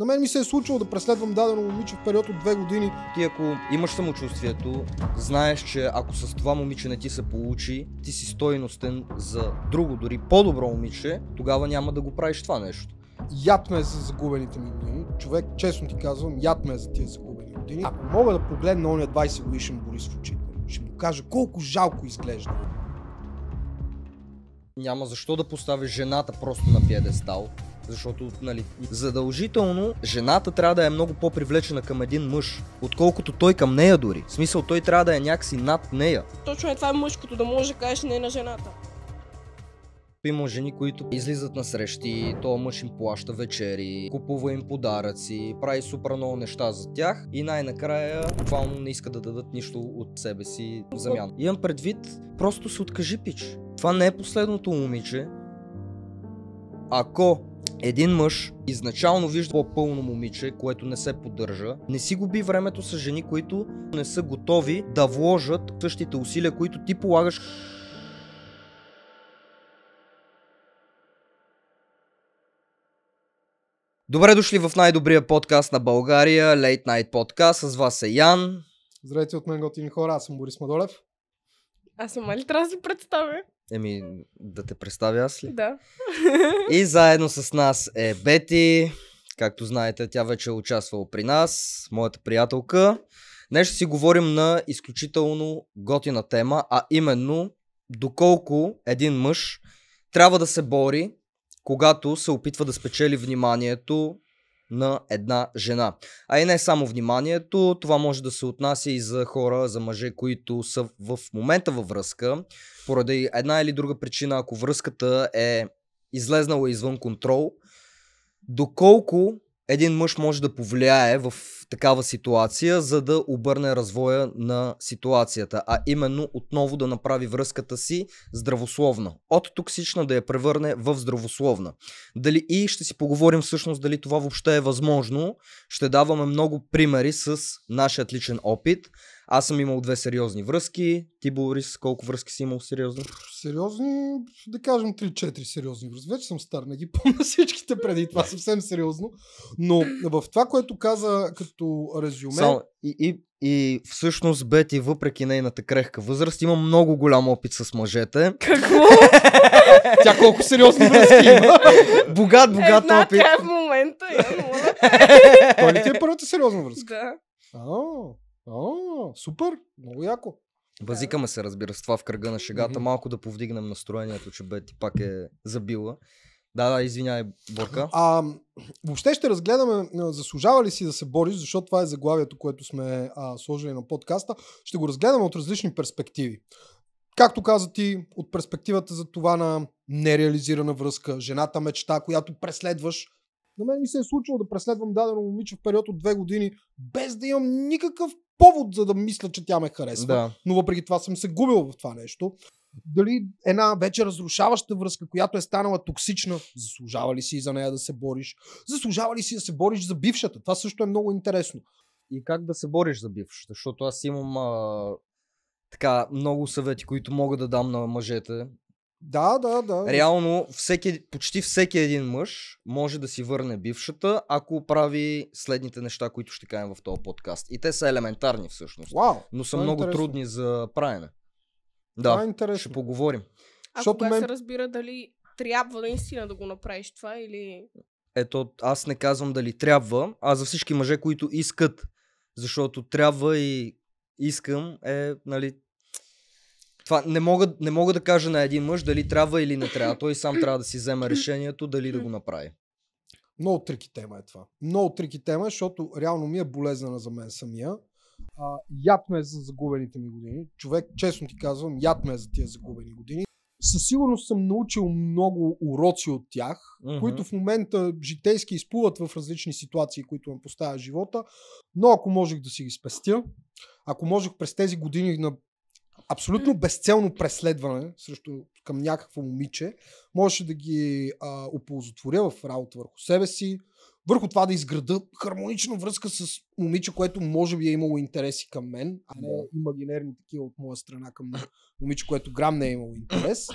На мен ми се е случило да преследвам дадено момиче в период от две години. Ти ако имаш самочувствието, знаеш, че ако с това момиче не ти се получи, ти си стойностен за друго, дори по-добро момиче, тогава няма да го правиш това нещо. Яд ме за загубените ми години. Човек, честно ти казвам, яд ме за тия загубени години. Ако мога да погледна ония 20 годишен Борис в очите, ще му кажа колко жалко изглежда. Няма защо да поставиш жената просто на пиедестал. Защото, нали, задължително жената трябва да е много по-привлечена към един мъж, отколкото той към нея дори. В смисъл, той трябва да е някакси над нея. Точно е това е мъжкото, да може да кажеш не на жената. Има жени, които излизат на срещи, то мъж им плаща вечери, купува им подаръци, прави супер много неща за тях и най-накрая буквално не иска да дадат нищо от себе си замяна. Имам предвид, просто се откажи пич. Това не е последното момиче. Ако един мъж изначално вижда по-пълно момиче, което не се поддържа, не си губи времето с жени, които не са готови да вложат същите усилия, които ти полагаш. Добре дошли в най-добрия подкаст на България, Late Night Podcast. С вас е Ян. Здравейте от мен, готини хора. Аз съм Борис Мадолев. Аз съм Али, трябва да се представя. Еми, да те представя аз ли? Да. И заедно с нас е Бети. Както знаете, тя вече е участвала при нас, моята приятелка. Днес ще си говорим на изключително готина тема, а именно доколко един мъж трябва да се бори, когато се опитва да спечели вниманието на една жена. А и не само вниманието, това може да се отнася и за хора, за мъже, които са в момента във връзка, поради една или друга причина, ако връзката е излезнала извън контрол, доколко един мъж може да повлияе в такава ситуация, за да обърне развоя на ситуацията, а именно отново да направи връзката си здравословна. От токсична да я превърне в здравословна. Дали и ще си поговорим всъщност дали това въобще е възможно. Ще даваме много примери с нашия личен опит. Аз съм имал две сериозни връзки. Ти, Борис, колко връзки си имал сериозни? Сериозни, да кажем 3-4 сериозни връзки. Вече съм стар, не ги помня всичките преди това, съвсем сериозно. Но в това, което каза като резюме... Само, и, и, и всъщност Бети, въпреки нейната крехка възраст, има много голям опит с мъжете. Какво? Тя колко сериозни връзки има. богат, богат Една опит. Една в момента, я Той ли ти е първата сериозна връзка? Да. Oh. А, супер, много яко. Базикаме се, разбира с това в кръга на шегата. Mm-hmm. Малко да повдигнем настроението, че бе ти пак е забила. Да, да, извинявай, Борка. А, въобще ще разгледаме, заслужава ли си да се бориш, защото това е заглавието, което сме а, сложили на подкаста. Ще го разгледаме от различни перспективи. Както каза ти, от перспективата за това на нереализирана връзка, жената мечта, която преследваш на мен ми се е случило да преследвам дадено момиче в период от две години, без да имам никакъв повод, за да мисля, че тя ме харесва. Да. Но въпреки това съм се губил в това нещо. Дали една вече разрушаваща връзка, която е станала токсична, заслужава ли си за нея да се бориш? Заслужава ли си да се бориш за бившата? Това също е много интересно. И как да се бориш за бившата? Защото аз имам а, така много съвети, които мога да дам на мъжете да, да, да. Реално всеки, почти всеки един мъж може да си върне бившата, ако прави следните неща, които ще кажем в този подкаст. И те са елементарни всъщност. Вау, но са е много интересно. трудни за правене. Да, това е интересно. ще поговорим. А Защото кога мен... се разбира дали трябва наистина да го направиш това или... Ето, аз не казвам дали трябва, а за всички мъже, които искат, защото трябва и искам е, нали, това не мога, не мога да кажа на един мъж дали трябва или не трябва. Той сам трябва да си вземе решението дали да го направи. Много трики тема е това. Много трики тема, защото реално ми е болезнена за мен самия. А, яд ме е за загубените ми години. Човек, честно ти казвам, яд ме е за тия загубени години. Със сигурност съм научил много уроци от тях, mm-hmm. които в момента житейски изплуват в различни ситуации, които ме поставя живота. Но ако можех да си ги спестя, ако можех през тези години на абсолютно безцелно преследване срещу към някакво момиче, можеше да ги а, оползотворя в работа върху себе си, върху това да изграда хармонична връзка с момиче, което може би е имало интереси към мен, а не имагинерни такива от моя страна към момиче, което грам не е имало интерес.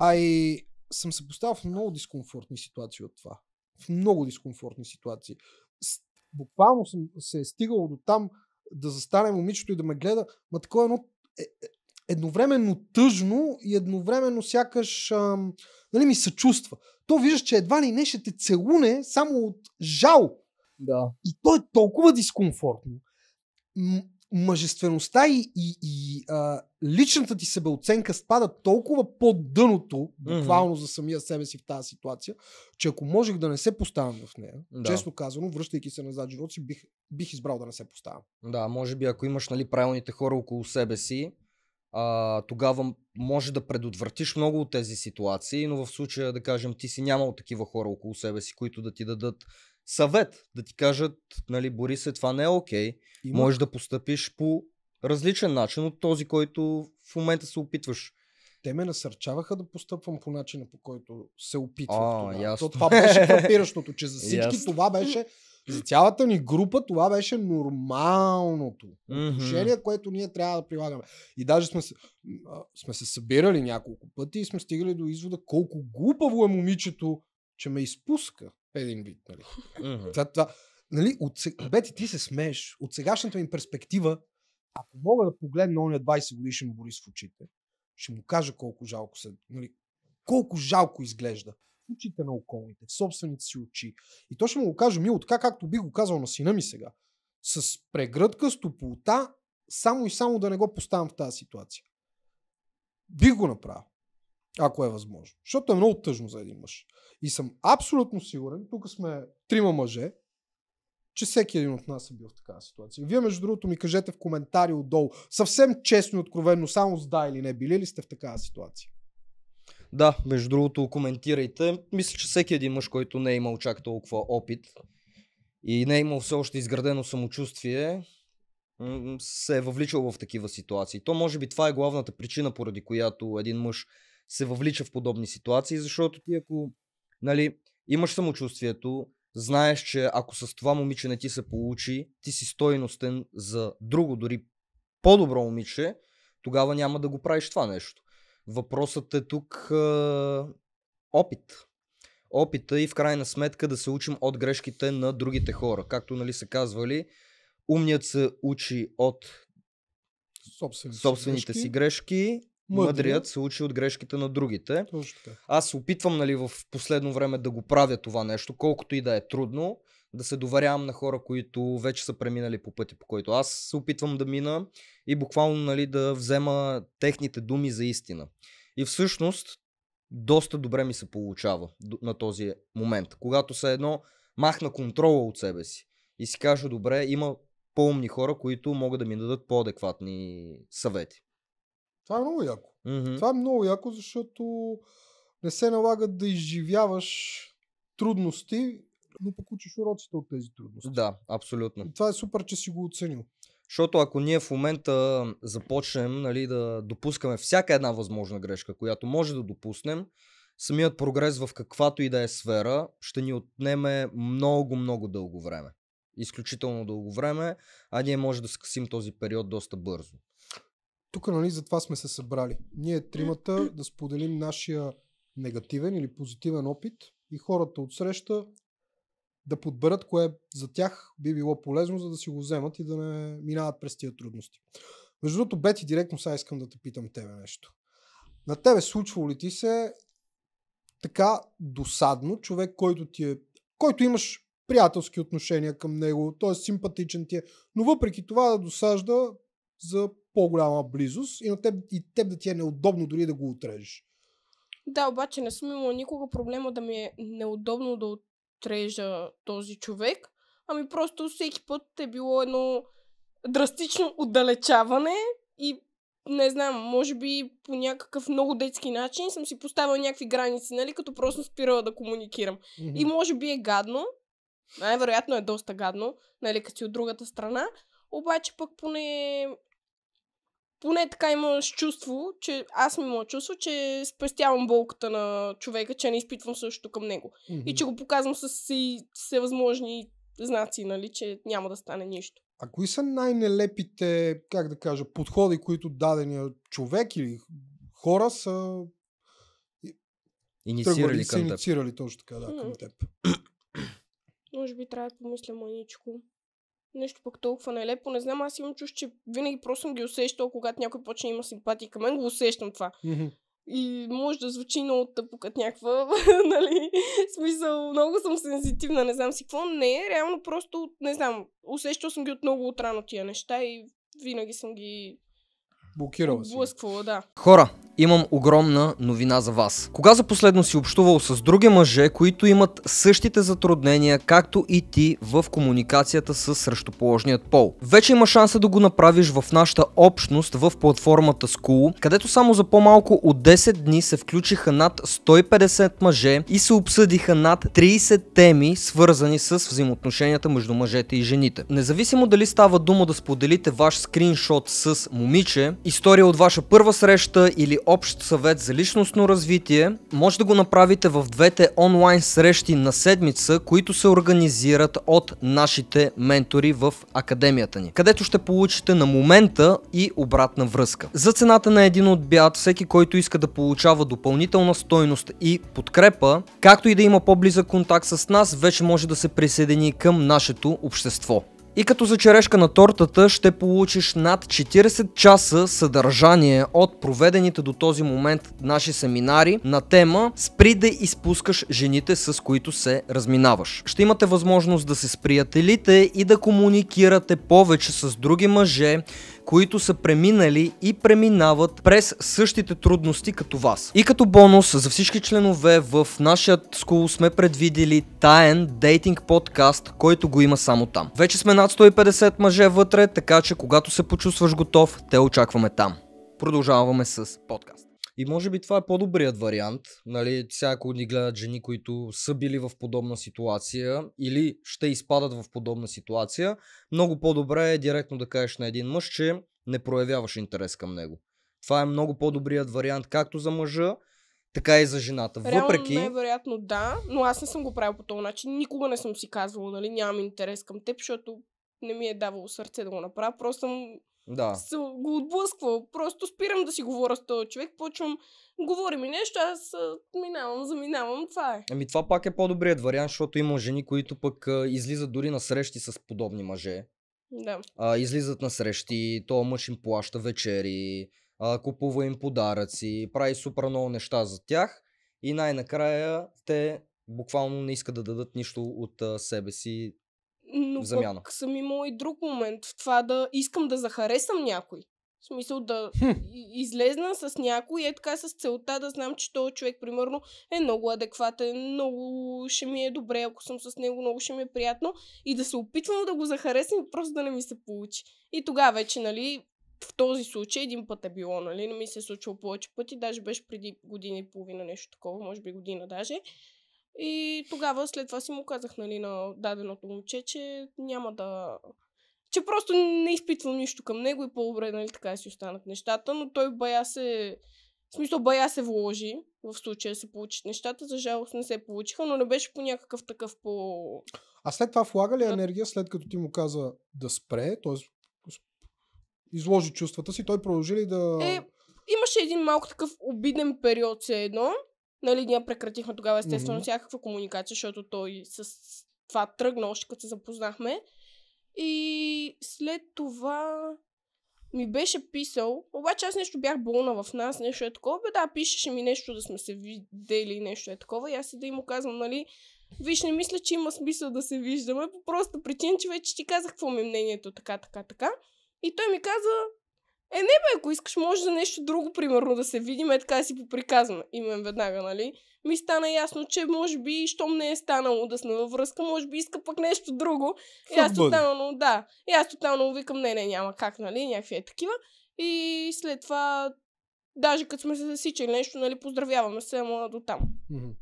а и съм се поставил в много дискомфортни ситуации от това. В много дискомфортни ситуации. Буквално съм се е стигал до там да застане момичето и да ме гледа, ма такова едно е, е, едновременно тъжно и едновременно сякаш а, нали, ми съчувства. То виждаш, че едва ли не ще те целуне само от жал. Да. И то е толкова дискомфортно. М- мъжествеността и, и, и а, личната ти себеоценка спада толкова под дъното, буквално mm-hmm. за самия себе си в тази ситуация, че ако можех да не се поставям в нея, да. честно казано, връщайки се назад живота си, бих, бих избрал да не се поставям. Да, може би ако имаш нали, правилните хора около себе си, а, тогава може да предотвратиш много от тези ситуации, но в случая, да кажем, ти си нямал такива хора около себе си, които да ти дадат съвет, да ти кажат, нали, Борисе, това не е окей, okay. можеш да постъпиш по различен начин от този, който в момента се опитваш. Те ме насърчаваха да постъпвам по начина, по който се опитвах а, тогава. То, това беше фрапиращото, че за всички ясно. това беше за цялата ни група това беше нормалното mm-hmm. отношение, което ние трябва да прилагаме. И даже сме, сме се събирали няколко пъти и сме стигали до извода колко глупаво е момичето, че ме изпуска един вид. Нали? Mm-hmm. Това, това, нали, от, бети, ти се смееш. От сегашната ми перспектива, ако мога да погледна ония 20 годишен Борис в очите, ще му кажа колко жалко се, нали, колко жалко изглежда очите на околните, в собствените си очи. И то ще му го кажа, мило, така както би го казал на сина ми сега. С прегръдка, с топлота, само и само да не го поставям в тази ситуация. Бих го направил, ако е възможно. Защото е много тъжно за един мъж. И съм абсолютно сигурен, тук сме трима мъже, че всеки един от нас е бил в такава ситуация. Вие, между другото, ми кажете в коментари отдолу, съвсем честно и откровенно, само с да или не, били ли сте в такава ситуация? Да, между другото, коментирайте. Мисля, че всеки един мъж, който не е имал чак толкова опит и не е имал все още изградено самочувствие, се е въвличал в такива ситуации. То може би това е главната причина, поради която един мъж се въвлича в подобни ситуации, защото ти ако нали, имаш самочувствието, знаеш, че ако с това момиче не ти се получи, ти си стойностен за друго, дори по-добро момиче, тогава няма да го правиш това нещо. Въпросът е тук а, опит. Опита и в крайна сметка да се учим от грешките на другите хора. Както нали се казвали, умният се учи от собствените, собствените грешки. си грешки, мъдрият, мъдрият се учи от грешките на другите. Аз опитвам нали, в последно време да го правя това нещо, колкото и да е трудно да се доверявам на хора, които вече са преминали по пъти, по който аз се опитвам да мина и буквално нали, да взема техните думи за истина. И всъщност доста добре ми се получава на този момент, когато се едно махна контрола от себе си и си кажа, добре, има по-умни хора, които могат да ми дадат по-адекватни съвети. Това е много яко. Mm-hmm. Това е много яко, защото не се налага да изживяваш трудности но пък учиш уроците от тези трудности. Да, абсолютно. И това е супер, че си го оценил. Защото ако ние в момента започнем нали, да допускаме всяка една възможна грешка, която може да допуснем, самият прогрес в каквато и да е сфера ще ни отнеме много, много дълго време. Изключително дълго време, а ние може да скъсим този период доста бързо. Тук, нали, за това сме се събрали. Ние тримата да споделим нашия негативен или позитивен опит и хората среща да подберат кое за тях би било полезно, за да си го вземат и да не минават през тия трудности. Между другото, Бети, директно сега искам да те питам тебе нещо. На тебе случвало ли ти се така досадно човек, който ти е, който имаш приятелски отношения към него, той е симпатичен ти е, но въпреки това да досажда за по-голяма близост и на теб, и теб да ти е неудобно дори да го отрежеш. Да, обаче не съм имала никога проблема да ми е неудобно да, трежа този човек, ами просто всеки път е било едно драстично отдалечаване и не знам, може би по някакъв много детски начин съм си поставила някакви граници, нали, като просто спирала да комуникирам. Mm-hmm. И може би е гадно, най-вероятно е доста гадно, нали, като си от другата страна, обаче пък поне поне така имаш чувство, че аз ми имам чувство, че спестявам болката на човека, че не изпитвам също към него. Mm-hmm. И че го показвам с всевъзможни знаци, нали, че няма да стане нищо. А кои са най-нелепите, как да кажа, подходи, които дадения човек или хора са инициирали тръгвали, към са инициирали, теб. точно така, да, към теб. Може би трябва да помисля маничко. Нещо пък толкова нелепо, не знам, аз имам чуш, че винаги просто съм ги усещал, когато някой почне има симпатия към мен, го усещам това. И може да звучи много тъпо като някаква, нали, смисъл, много съм сензитивна, не знам си какво. Не, е, реално просто, не знам, усещал съм ги от много отрано тия неща и винаги съм ги Блокирала си. Блъсквала, да. Хора, имам огромна новина за вас. Кога за последно си общувал с други мъже, които имат същите затруднения, както и ти в комуникацията с срещуположният пол? Вече има шанса да го направиш в нашата общност в платформата School, където само за по-малко от 10 дни се включиха над 150 мъже и се обсъдиха над 30 теми, свързани с взаимоотношенията между мъжете и жените. Независимо дали става дума да споделите ваш скриншот с момиче история от ваша първа среща или общ съвет за личностно развитие, може да го направите в двете онлайн срещи на седмица, които се организират от нашите ментори в академията ни, където ще получите на момента и обратна връзка. За цената на един отбяд, всеки, който иска да получава допълнителна стойност и подкрепа, както и да има по-близък контакт с нас, вече може да се присъедини към нашето общество. И като за черешка на тортата ще получиш над 40 часа съдържание от проведените до този момент наши семинари на тема Спри да изпускаш жените с които се разминаваш. Ще имате възможност да се сприятелите и да комуникирате повече с други мъже, които са преминали и преминават през същите трудности като вас. И като бонус за всички членове в нашия скул сме предвидели таен дейтинг подкаст, който го има само там. Вече сме над 150 мъже вътре, така че когато се почувстваш готов, те очакваме там. Продължаваме с подкаст. И може би това е по-добрият вариант. Нали, всяко ни гледат жени, които са били в подобна ситуация или ще изпадат в подобна ситуация. Много по-добре е директно да кажеш на един мъж, че не проявяваш интерес към него. Това е много по-добрият вариант както за мъжа, така и за жената. Реално Въпреки... най-вероятно да, но аз не съм го правил по този начин. Никога не съм си казвала, нали, нямам интерес към теб, защото не ми е давало сърце да го направя. Просто съм да. се го отблъсква. Просто спирам да си говоря с този човек, почвам, говори ми нещо, аз минавам, заминавам, това е. Ами това пак е по-добрият вариант, защото има жени, които пък а, излизат дори на срещи с подобни мъже. Да. А, излизат на срещи, то мъж им плаща вечери, а, купува им подаръци, прави супер много неща за тях и най-накрая те буквално не искат да дадат нищо от а, себе си но замяна. пък съм имала и друг момент в това да искам да захаресам някой. В смисъл да хм. излезна с някой, и е така с целта да знам, че този човек, примерно, е много адекватен, много ще ми е добре, ако съм с него, много ще ми е приятно и да се опитвам да го захаресам и просто да не ми се получи. И тогава вече, нали, в този случай един път е било, нали, не ми се е случило повече пъти, даже беше преди година и половина нещо такова, може би година даже. И тогава след това си му казах нали, на даденото момче, че няма да... Че просто не изпитвам нищо към него и по-добре нали, така си останат нещата, но той бая се... В смисъл, бая се вложи в случая да се получат нещата. За жалост не се получиха, но не беше по някакъв такъв по... А след това влага ли енергия, след като ти му каза да спре, т.е. изложи чувствата си, той продължи ли да... Е, имаше един малко такъв обиден период все едно. Нали, ние прекратихме тогава естествено mm-hmm. всякаква комуникация, защото той с това тръгна още като се запознахме. И след това ми беше писал, обаче аз нещо бях болна в нас, нещо е такова, бе да, пишеше ми нещо да сме се видели, нещо е такова и аз да им му казвам, нали, виж, не мисля, че има смисъл да се виждаме, по проста причина, че вече ти казах какво ми е мнението, така, така, така. И той ми каза, е, не бе, ако искаш, може за нещо друго, примерно, да се видим, е така си поприказваме. Имам веднага, нали? Ми стана ясно, че може би, щом не е станало да сме във връзка, може би иска пък нещо друго. Фак и аз тотално, да. И аз тотално викам, не, не, няма как, нали? Някакви е такива. И след това, даже като сме се засичали нещо, нали, поздравяваме се, ама до там.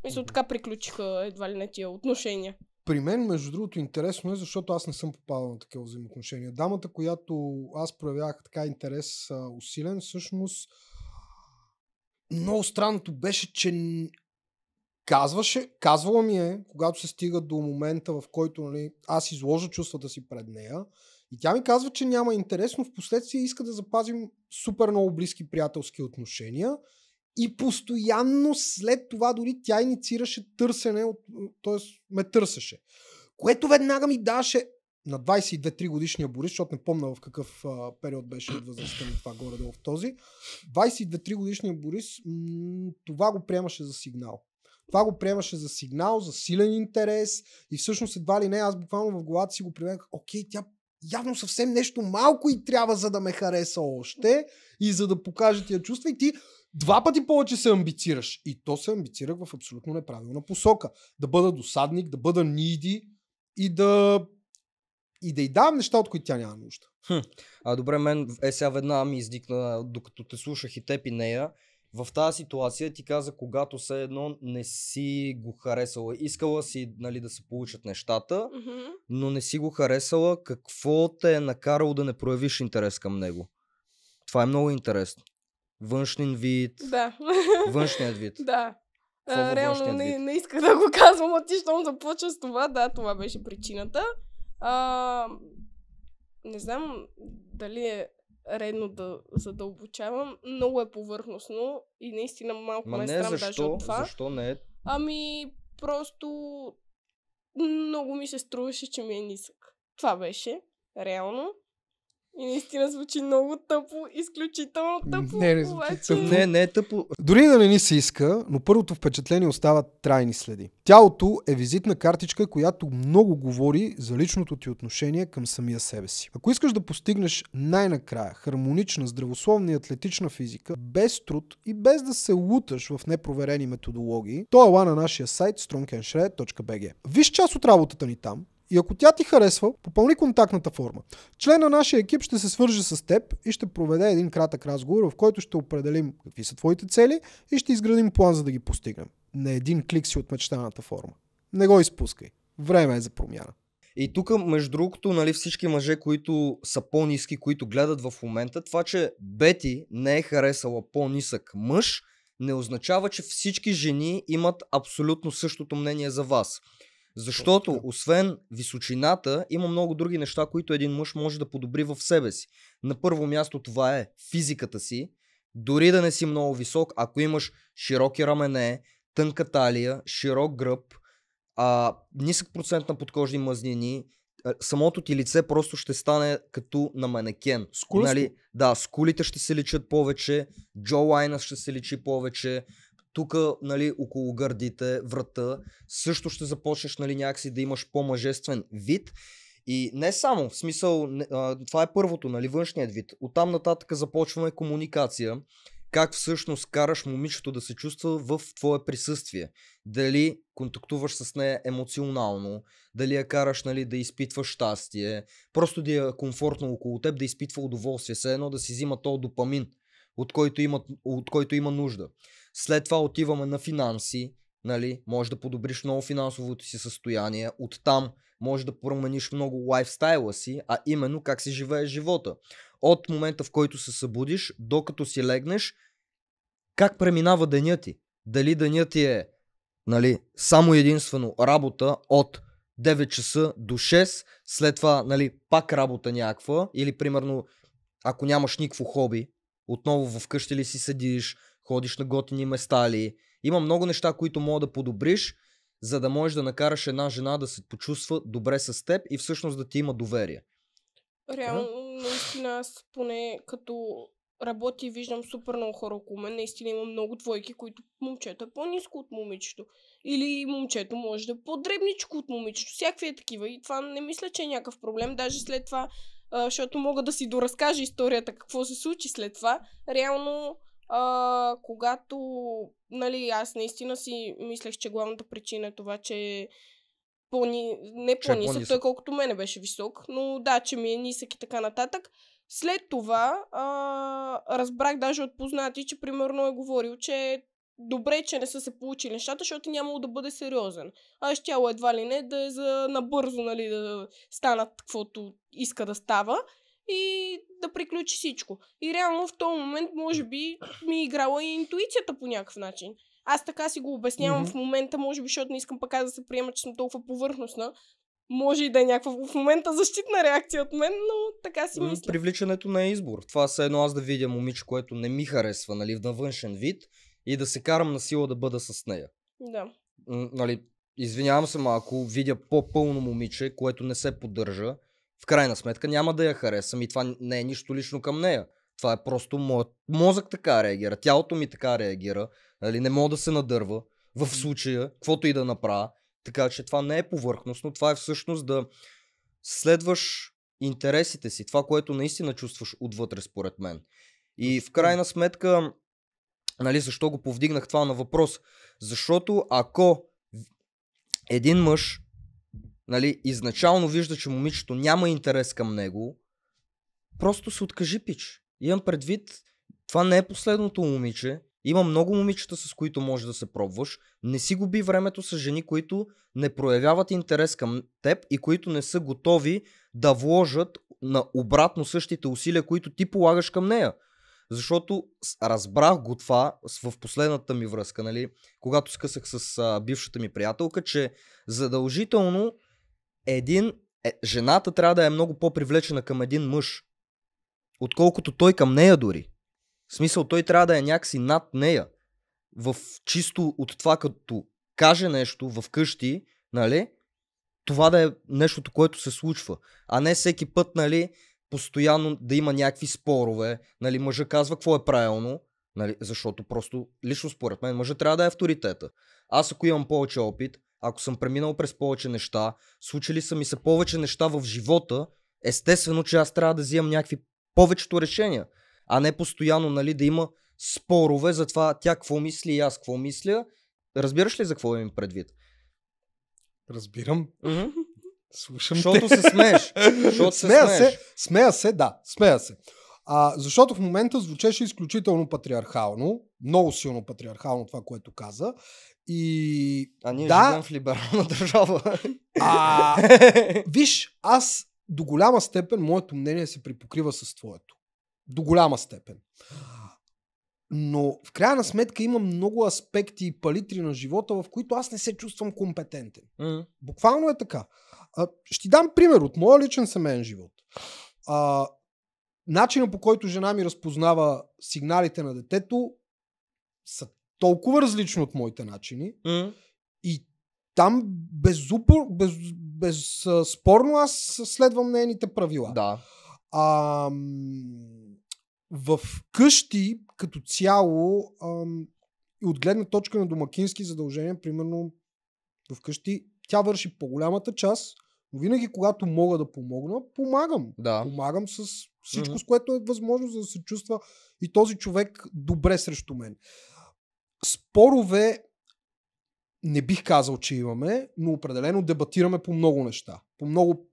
Мисля, така приключиха едва ли не тия отношения. При мен, между другото, интересно е, защото аз не съм попадал на такива взаимоотношения. Дамата, която аз проявявах така интерес а, усилен, всъщност много странното беше, че казваше, казвала ми е, когато се стига до момента, в който нали, аз изложа чувствата си пред нея, и тя ми казва, че няма интерес, но в последствие иска да запазим супер много близки приятелски отношения. И постоянно след това дори тя инициираше търсене, т.е. ме търсеше. Което веднага ми даше на 22-3 годишния Борис, защото не помня в какъв а, период беше възрастта ми това горе-долу в този, 22-3 годишния Борис м- това го приемаше за сигнал. Това го приемаше за сигнал, за силен интерес и всъщност едва ли не, аз буквално в главата си го приемах, окей, тя явно съвсем нещо малко и трябва за да ме хареса още и за да покаже тия чувства и ти два пъти повече се амбицираш. И то се амбицира в абсолютно неправилна посока. Да бъда досадник, да бъда ниди и да и да й давам неща, от които тя няма нужда. Хм. А добре, мен е сега веднага ми издикна, докато те слушах и теб и нея. В тази ситуация ти каза, когато все едно не си го харесала, искала си нали, да се получат нещата, mm-hmm. но не си го харесала, какво те е накарало да не проявиш интерес към него? Това е много интересно. Външен вид. Да. Външният вид. да. А, реално не, не иска да го казвам, а ти щом започва с това, да, това беше причината. А, не знам дали е редно да задълбочавам. Много е повърхностно и наистина малко Ма ме не, срам защо? даже от това. Защо не е? Ами, просто много ми се струваше, че ми е нисък. Това беше, реално. И наистина звучи много тъпо, изключително тъпо. Не, не звучи тъпо. Не, не е тъпо. Дори да не ни се иска, но първото впечатление остават трайни следи. Тялото е визитна картичка, която много говори за личното ти отношение към самия себе си. Ако искаш да постигнеш най-накрая хармонична, здравословна и атлетична физика, без труд и без да се луташ в непроверени методологии, то ела на нашия сайт strongandshred.bg. Виж част от работата ни там, и ако тя ти харесва, попълни контактната форма. Член на нашия екип ще се свърже с теб и ще проведе един кратък разговор, в който ще определим какви са твоите цели и ще изградим план за да ги постигнем. На един клик си от мечтаната форма. Не го изпускай. Време е за промяна. И тук, между другото, нали, всички мъже, които са по-низки, които гледат в момента, това, че Бети не е харесала по-нисък мъж, не означава, че всички жени имат абсолютно същото мнение за вас. Защото, освен височината, има много други неща, които един мъж може да подобри в себе си. На първо място това е физиката си. Дори да не си много висок, ако имаш широки рамене, тънка талия, широк гръб, а, нисък процент на подкожни мазнини, самото ти лице просто ще стане като на манекен. Нали? Да, скулите ще се личат повече, джо лайна ще се личи повече, тук нали, около гърдите, врата, също ще започнеш нали, някакси да имаш по-мъжествен вид. И не само, в смисъл, това е първото, нали, външният вид. Оттам нататък започваме комуникация, как всъщност караш момичето да се чувства в твое присъствие. Дали контактуваш с нея емоционално, дали я караш нали, да изпитва щастие, просто да е комфортно около теб, да изпитва удоволствие, все едно да си взима то допамин, от който, има, от който има нужда. След това отиваме на финанси, нали, може да подобриш много финансовото си състояние, оттам може да промениш много лайфстайла си, а именно как си живееш живота. От момента в който се събудиш, докато си легнеш, как преминава деня ти. Дали денят ти е нали, само единствено работа от 9 часа до 6, след това нали, пак работа някаква или примерно ако нямаш никакво хоби, отново вкъщи ли си седиш, ходиш на готини места ли. Има много неща, които мога да подобриш, за да можеш да накараш една жена да се почувства добре с теб и всъщност да ти има доверие. Реално, наистина, аз поне като работя и виждам супер много хора около мен, наистина има много двойки, които момчето е по-низко от момичето. Или момчето може да е по-дребничко от момичето. Всякакви е такива. И това не мисля, че е някакъв проблем. Даже след това, защото мога да си доразкажа историята, какво се случи след това. Реално а, когато, нали, аз наистина си мислех, че главната причина е това, че по-ни... не е по-нисък, той колкото мене беше висок, но да, че ми е нисък и така нататък. След това а, разбрах даже от познати, че примерно е говорил, че е добре, че не са се получили нещата, защото нямало да бъде сериозен. А щяло едва ли не да е за набързо, нали, да станат каквото иска да става и да приключи всичко. И реално в този момент, може би, ми е играла и интуицията по някакъв начин. Аз така си го обяснявам mm-hmm. в момента, може би, защото не искам пък да се приема, че съм толкова повърхностна. Може и да е някаква в момента защитна реакция от мен, но така си ами, мисля. Привличането на избор. Това са едно аз да видя момиче, което не ми харесва, нали, на външен вид и да се карам на сила да бъда с нея. Да. нали, извинявам се, ако видя по-пълно момиче, което не се поддържа, в крайна сметка няма да я харесам и това не е нищо лично към нея. Това е просто моят мозък така реагира, тялото ми така реагира, нали, не мога да се надърва в случая, каквото и да направя. Така че това не е повърхностно, това е всъщност да следваш интересите си, това, което наистина чувстваш отвътре, според мен. И в крайна сметка, нали, защо го повдигнах това на въпрос? Защото ако един мъж нали, изначално вижда, че момичето няма интерес към него, просто се откажи пич. Имам предвид, това не е последното момиче. Има много момичета, с които можеш да се пробваш. Не си губи времето с жени, които не проявяват интерес към теб и които не са готови да вложат на обратно същите усилия, които ти полагаш към нея. Защото разбрах го това в последната ми връзка, нали? Когато скъсах с а, бившата ми приятелка, че задължително един, е, жената трябва да е много по-привлечена към един мъж, отколкото той към нея дори. В смисъл, той трябва да е някакси над нея. В чисто от това, като каже нещо в къщи, нали, това да е нещото, което се случва. А не всеки път, нали, постоянно да има някакви спорове, нали, мъжа казва какво е правилно, нали, защото просто лично според мен мъжа трябва да е авторитета. Аз ако имам повече опит, ако съм преминал през повече неща, случили са ми се повече неща в живота, естествено, че аз трябва да взимам някакви повечето решения, а не постоянно нали, да има спорове за това тя какво мисли и аз какво мисля. Разбираш ли за какво имам предвид? Разбирам. Mm-hmm. Слушам Защото се смееш. Защото смея се, смееш. се, смея се, да, смея се. А, защото в момента звучеше изключително патриархално, много силно патриархално това, което каза. И... А ние да, живеем в либерална държава. А, виж, аз до голяма степен моето мнение се припокрива с твоето. До голяма степен. Но в крайна сметка има много аспекти и палитри на живота, в които аз не се чувствам компетентен. Mm. Буквално е така. А, ще ти дам пример от моя личен семейен живот. А, начинът по който жена ми разпознава сигналите на детето са толкова различни от моите начини. Mm. И там безупор, без, безспорно без, аз следвам нейните правила. Да. А, в къщи като цяло и от гледна точка на домакински задължения, примерно в къщи, тя върши по-голямата част, но винаги когато мога да помогна, помагам. Да. Помагам с всичко, mm-hmm. с което е възможно, за да се чувства и този човек добре срещу мен спорове не бих казал, че имаме, но определено дебатираме по много неща. По много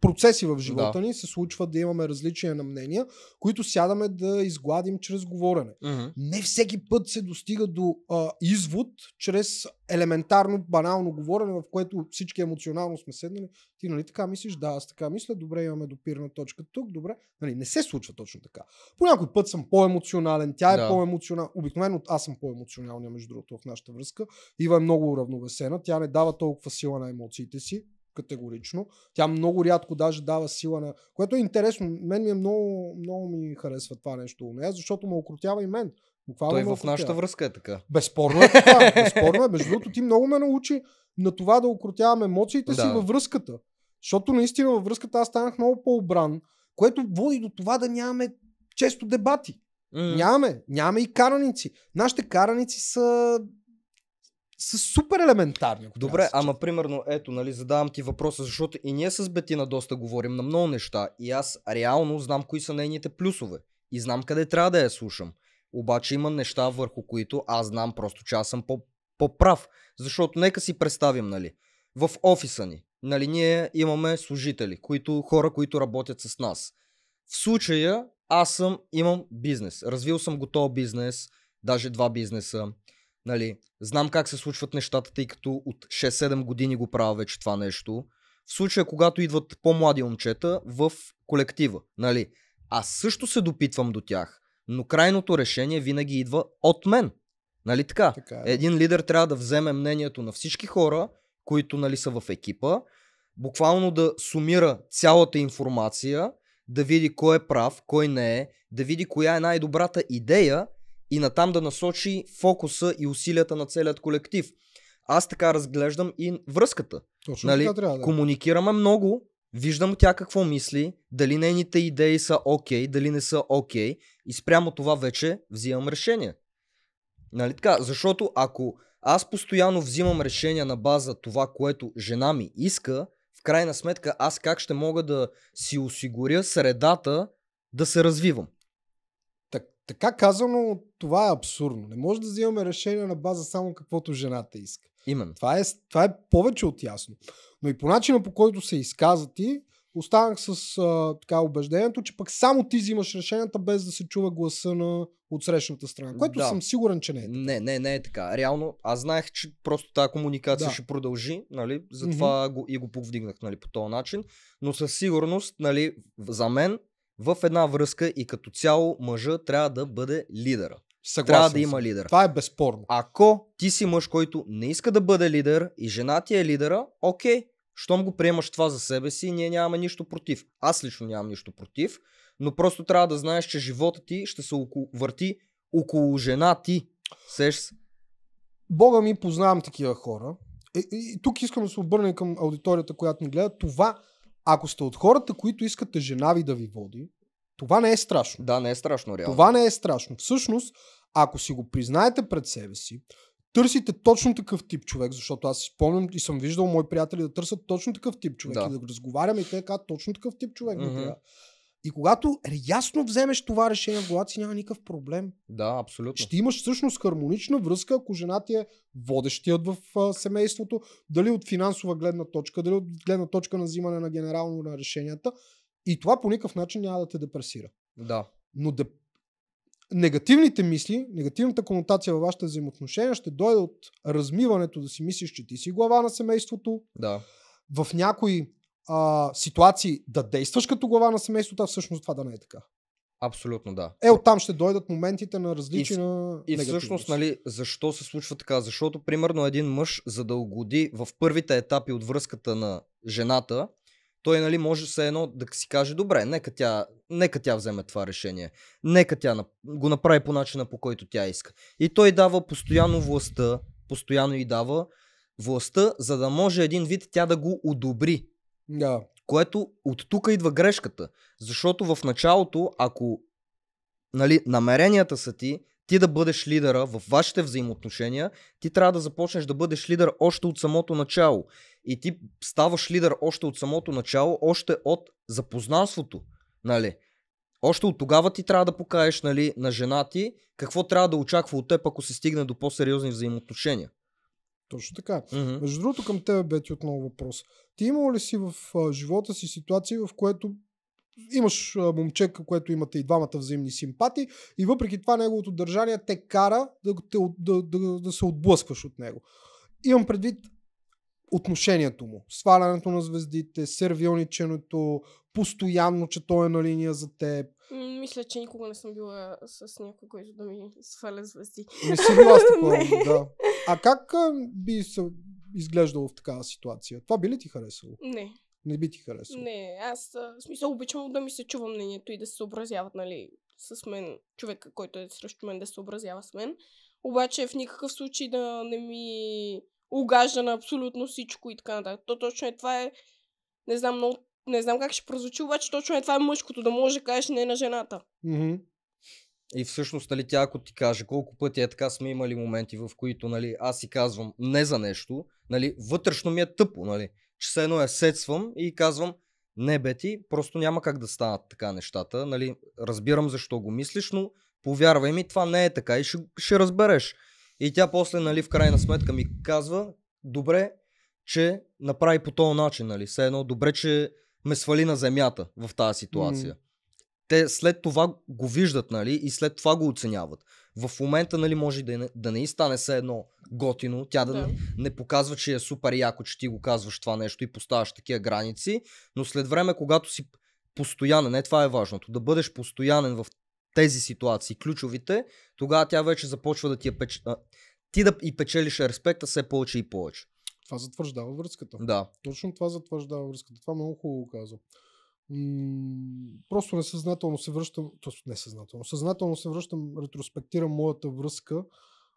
процеси в живота да. ни се случва да имаме различия на мнения, които сядаме да изгладим чрез говорене. Mm-hmm. Не всеки път се достига до а, извод чрез елементарно, банално говорене, в което всички емоционално сме седнали. Ти нали така мислиш? Да, аз така мисля. Добре, имаме допирна точка тук. Добре. Нали, не се случва точно така. По някой път съм по-емоционален, тя е да. по-емоционална. Обикновено аз съм по-емоционалния, между другото, в нашата връзка. Ива е много уравновесена. Тя не дава толкова сила на емоциите си категорично. Тя много рядко даже дава сила на... Което е интересно. Мен ми е много, много ми харесва това нещо у нея, защото ме окрутява и мен. Буквално Той в окрутява. нашата връзка е така. Безспорно е така. Безспорно е. Между другото, ти много ме научи на това да окрутявам емоциите да. си във връзката. Защото наистина във връзката аз станах много по-обран, което води до това да нямаме често дебати. Mm. Нямаме. Нямаме и караници. Нашите караници са са супер елементарни. Добре, ама примерно, ето, нали, задавам ти въпроса, защото и ние с Бетина доста говорим на много неща и аз реално знам кои са нейните плюсове и знам къде трябва да я слушам. Обаче има неща върху които аз знам просто, че аз съм по- прав Защото нека си представим, нали, в офиса ни, нали, ние имаме служители, които, хора, които работят с нас. В случая аз съм, имам бизнес, развил съм готов бизнес, даже два бизнеса, Нали, знам как се случват нещата, тъй като от 6-7 години го правя вече това нещо. В случая, когато идват по-млади момчета в колектива, нали, аз също се допитвам до тях, но крайното решение винаги идва от мен. Нали така? така е. Един лидер трябва да вземе мнението на всички хора, които нали, са в екипа, буквално да сумира цялата информация, да види кой е прав, кой не е, да види коя е най-добрата идея и натам да насочи фокуса и усилията на целият колектив. Аз така разглеждам и връзката. Точно нали? така трябва да. Е. Комуникираме много, виждам тя какво мисли, дали нейните идеи са окей, okay, дали не са окей okay, и спрямо това вече взимам решение. Нали така? Защото ако аз постоянно взимам решение на база това, което жена ми иска, в крайна сметка аз как ще мога да си осигуря средата да се развивам така казано, това е абсурдно. Не може да взимаме решение на база само каквото жената иска. Именно. Това е, това е повече от ясно. Но и по начина по който се изказа ти, останах с а, така убеждението, че пък само ти взимаш решенията без да се чува гласа на отсрещната страна, което да. съм сигурен, че не е. Така. Не, не, не е така. Реално, аз знаех, че просто тази комуникация да. ще продължи, нали, затова mm-hmm. го, и го повдигнах нали, по този начин, но със сигурност, нали, за мен в една връзка и като цяло мъжа трябва да бъде лидера. Съгласен трябва да има лидер. Това е безспорно. Ако ти си мъж, който не иска да бъде лидер и жена ти е лидера, окей, щом го приемаш това за себе си, ние нямаме нищо против. Аз лично нямам нищо против, но просто трябва да знаеш, че живота ти ще се около, върти около жена ти. Сеш Бога ми, познавам такива хора. И, и, и тук искам да се обърна към аудиторията, която ни гледа. Това ако сте от хората, които искате жена ви да ви води, това не е страшно. Да, не е страшно, реално. Това не е страшно. Всъщност, ако си го признаете пред себе си, търсите точно такъв тип човек, защото аз спомням и съм виждал мои приятели да търсят точно такъв тип човек да. и да разговаряме и те казват точно такъв тип човек mm-hmm. да трябва. И когато ясно вземеш това решение в главата си, няма никакъв проблем. Да, абсолютно. Ще имаш всъщност хармонична връзка, ако жена ти е водещият в а, семейството, дали от финансова гледна точка, дали от гледна точка на взимане на генерално на решенията. И това по никакъв начин няма да те депресира. Да. Но деп... негативните мисли, негативната конотация във вашите взаимоотношения ще дойде от размиването да си мислиш, че ти си глава на семейството. Да. В някои а, ситуации да действаш като глава на семейството, а всъщност това да не е така. Абсолютно да. Е, оттам ще дойдат моментите на различни. И, на и всъщност, нали, защо се случва така? Защото, примерно, един мъж, за да угоди в първите етапи от връзката на жената, той, нали, може се едно да си каже, добре, нека тя, нека тя вземе това решение. Нека тя го направи по начина, по който тя иска. И той дава постоянно властта, постоянно и дава властта, за да може един вид тя да го одобри. Да. Което от тук идва грешката. Защото в началото, ако нали, намеренията са ти, ти да бъдеш лидера в вашите взаимоотношения, ти трябва да започнеш да бъдеш лидер още от самото начало. И ти ставаш лидер още от самото начало, още от запознанството. Нали? Още от тогава ти трябва да покажеш нали, на жена ти какво трябва да очаква от теб, ако се стигне до по-сериозни взаимоотношения. Точно така. Mm-hmm. Между другото, към тебе бе ти отново въпрос. Ти имал ли си в а, живота си ситуации, в което имаш а, момче, което имате и двамата взаимни симпатии, и въпреки това неговото държание те кара да, те, да, да, да, да се отблъскваш от него. Имам предвид отношението му, свалянето на звездите, сервиониченото, постоянно, че той е на линия за теб, мисля, че никога не съм била с някой, който да ми сваля звезди. Не си била с такова, да. А как би се изглеждало в такава ситуация? Това би ли ти харесало? Не. Не би ти харесало? Не, аз в смисъл обичам да ми се чува мнението и да се съобразяват, нали, с мен, човека, който е срещу мен, да се съобразява с мен. Обаче в никакъв случай да не ми угажда на абсолютно всичко и така нататък. То точно е това е, не знам, много не знам как ще прозвучи, обаче точно е това е мъжкото, да може да кажеш не на жената. Mm-hmm. И всъщност, нали, тя ако ти каже колко пъти е така сме имали моменти, в които, нали, аз си казвам не за нещо, нали, вътрешно ми е тъпо, нали, че се едно е сецвам и казвам не, Бети, просто няма как да станат така нещата, нали, разбирам защо го мислиш, но повярвай ми, това не е така и ще, ще разбереш. И тя после, нали, в крайна сметка ми казва, добре, че направи по този начин, нали, все едно, добре, че ме свали на земята в тази ситуация. Mm. Те след това го виждат, нали, и след това го оценяват. В момента, нали, може да не, да не и стане все едно готино, тя да, да. Не, не показва, че е супер яко, че ти го казваш това нещо и поставяш такива граници, но след време, когато си постоянен, не това е важното, да бъдеш постоянен в тези ситуации, ключовите, тогава тя вече започва да ти е. пече... ти да и печелиш респекта все повече и повече това затвърждава връзката. Да. Точно това затвърждава връзката. Това много хубаво казва. просто несъзнателно се връщам, т.е. несъзнателно, съзнателно се връщам, ретроспектирам моята връзка,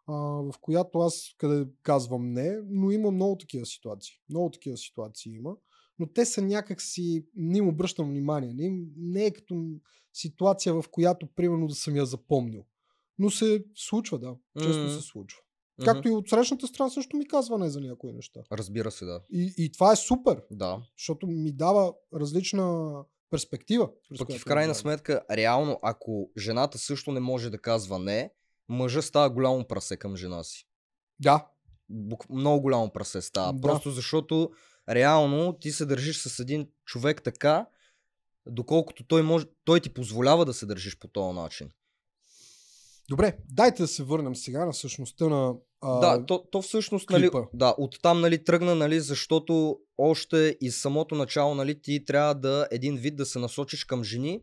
а, в която аз къде казвам не, но има много такива ситуации. Много такива ситуации има но те са някакси, не им обръщам внимание, не, им, не е като ситуация, в която примерно да съм я запомнил. Но се случва, да. Често mm-hmm. се случва. Както mm-hmm. и от срещната страна също ми казва не за някои неща. Разбира се, да. И, и това е супер. Да. Защото ми дава различна перспектива. Пък и в крайна сметка, реално, ако жената също не може да казва не, мъжа става голямо прасе към жена си. Да. Бук... Много голямо прасе става. Да. Просто защото реално ти се държиш с един човек така, доколкото той, може... той ти позволява да се държиш по този начин. Добре, дайте да се върнем сега на същността на а, Да, то, то всъщност, нали, клипа. нали, да, оттам нали, тръгна, нали, защото още и самото начало нали, ти трябва да един вид да се насочиш към жени,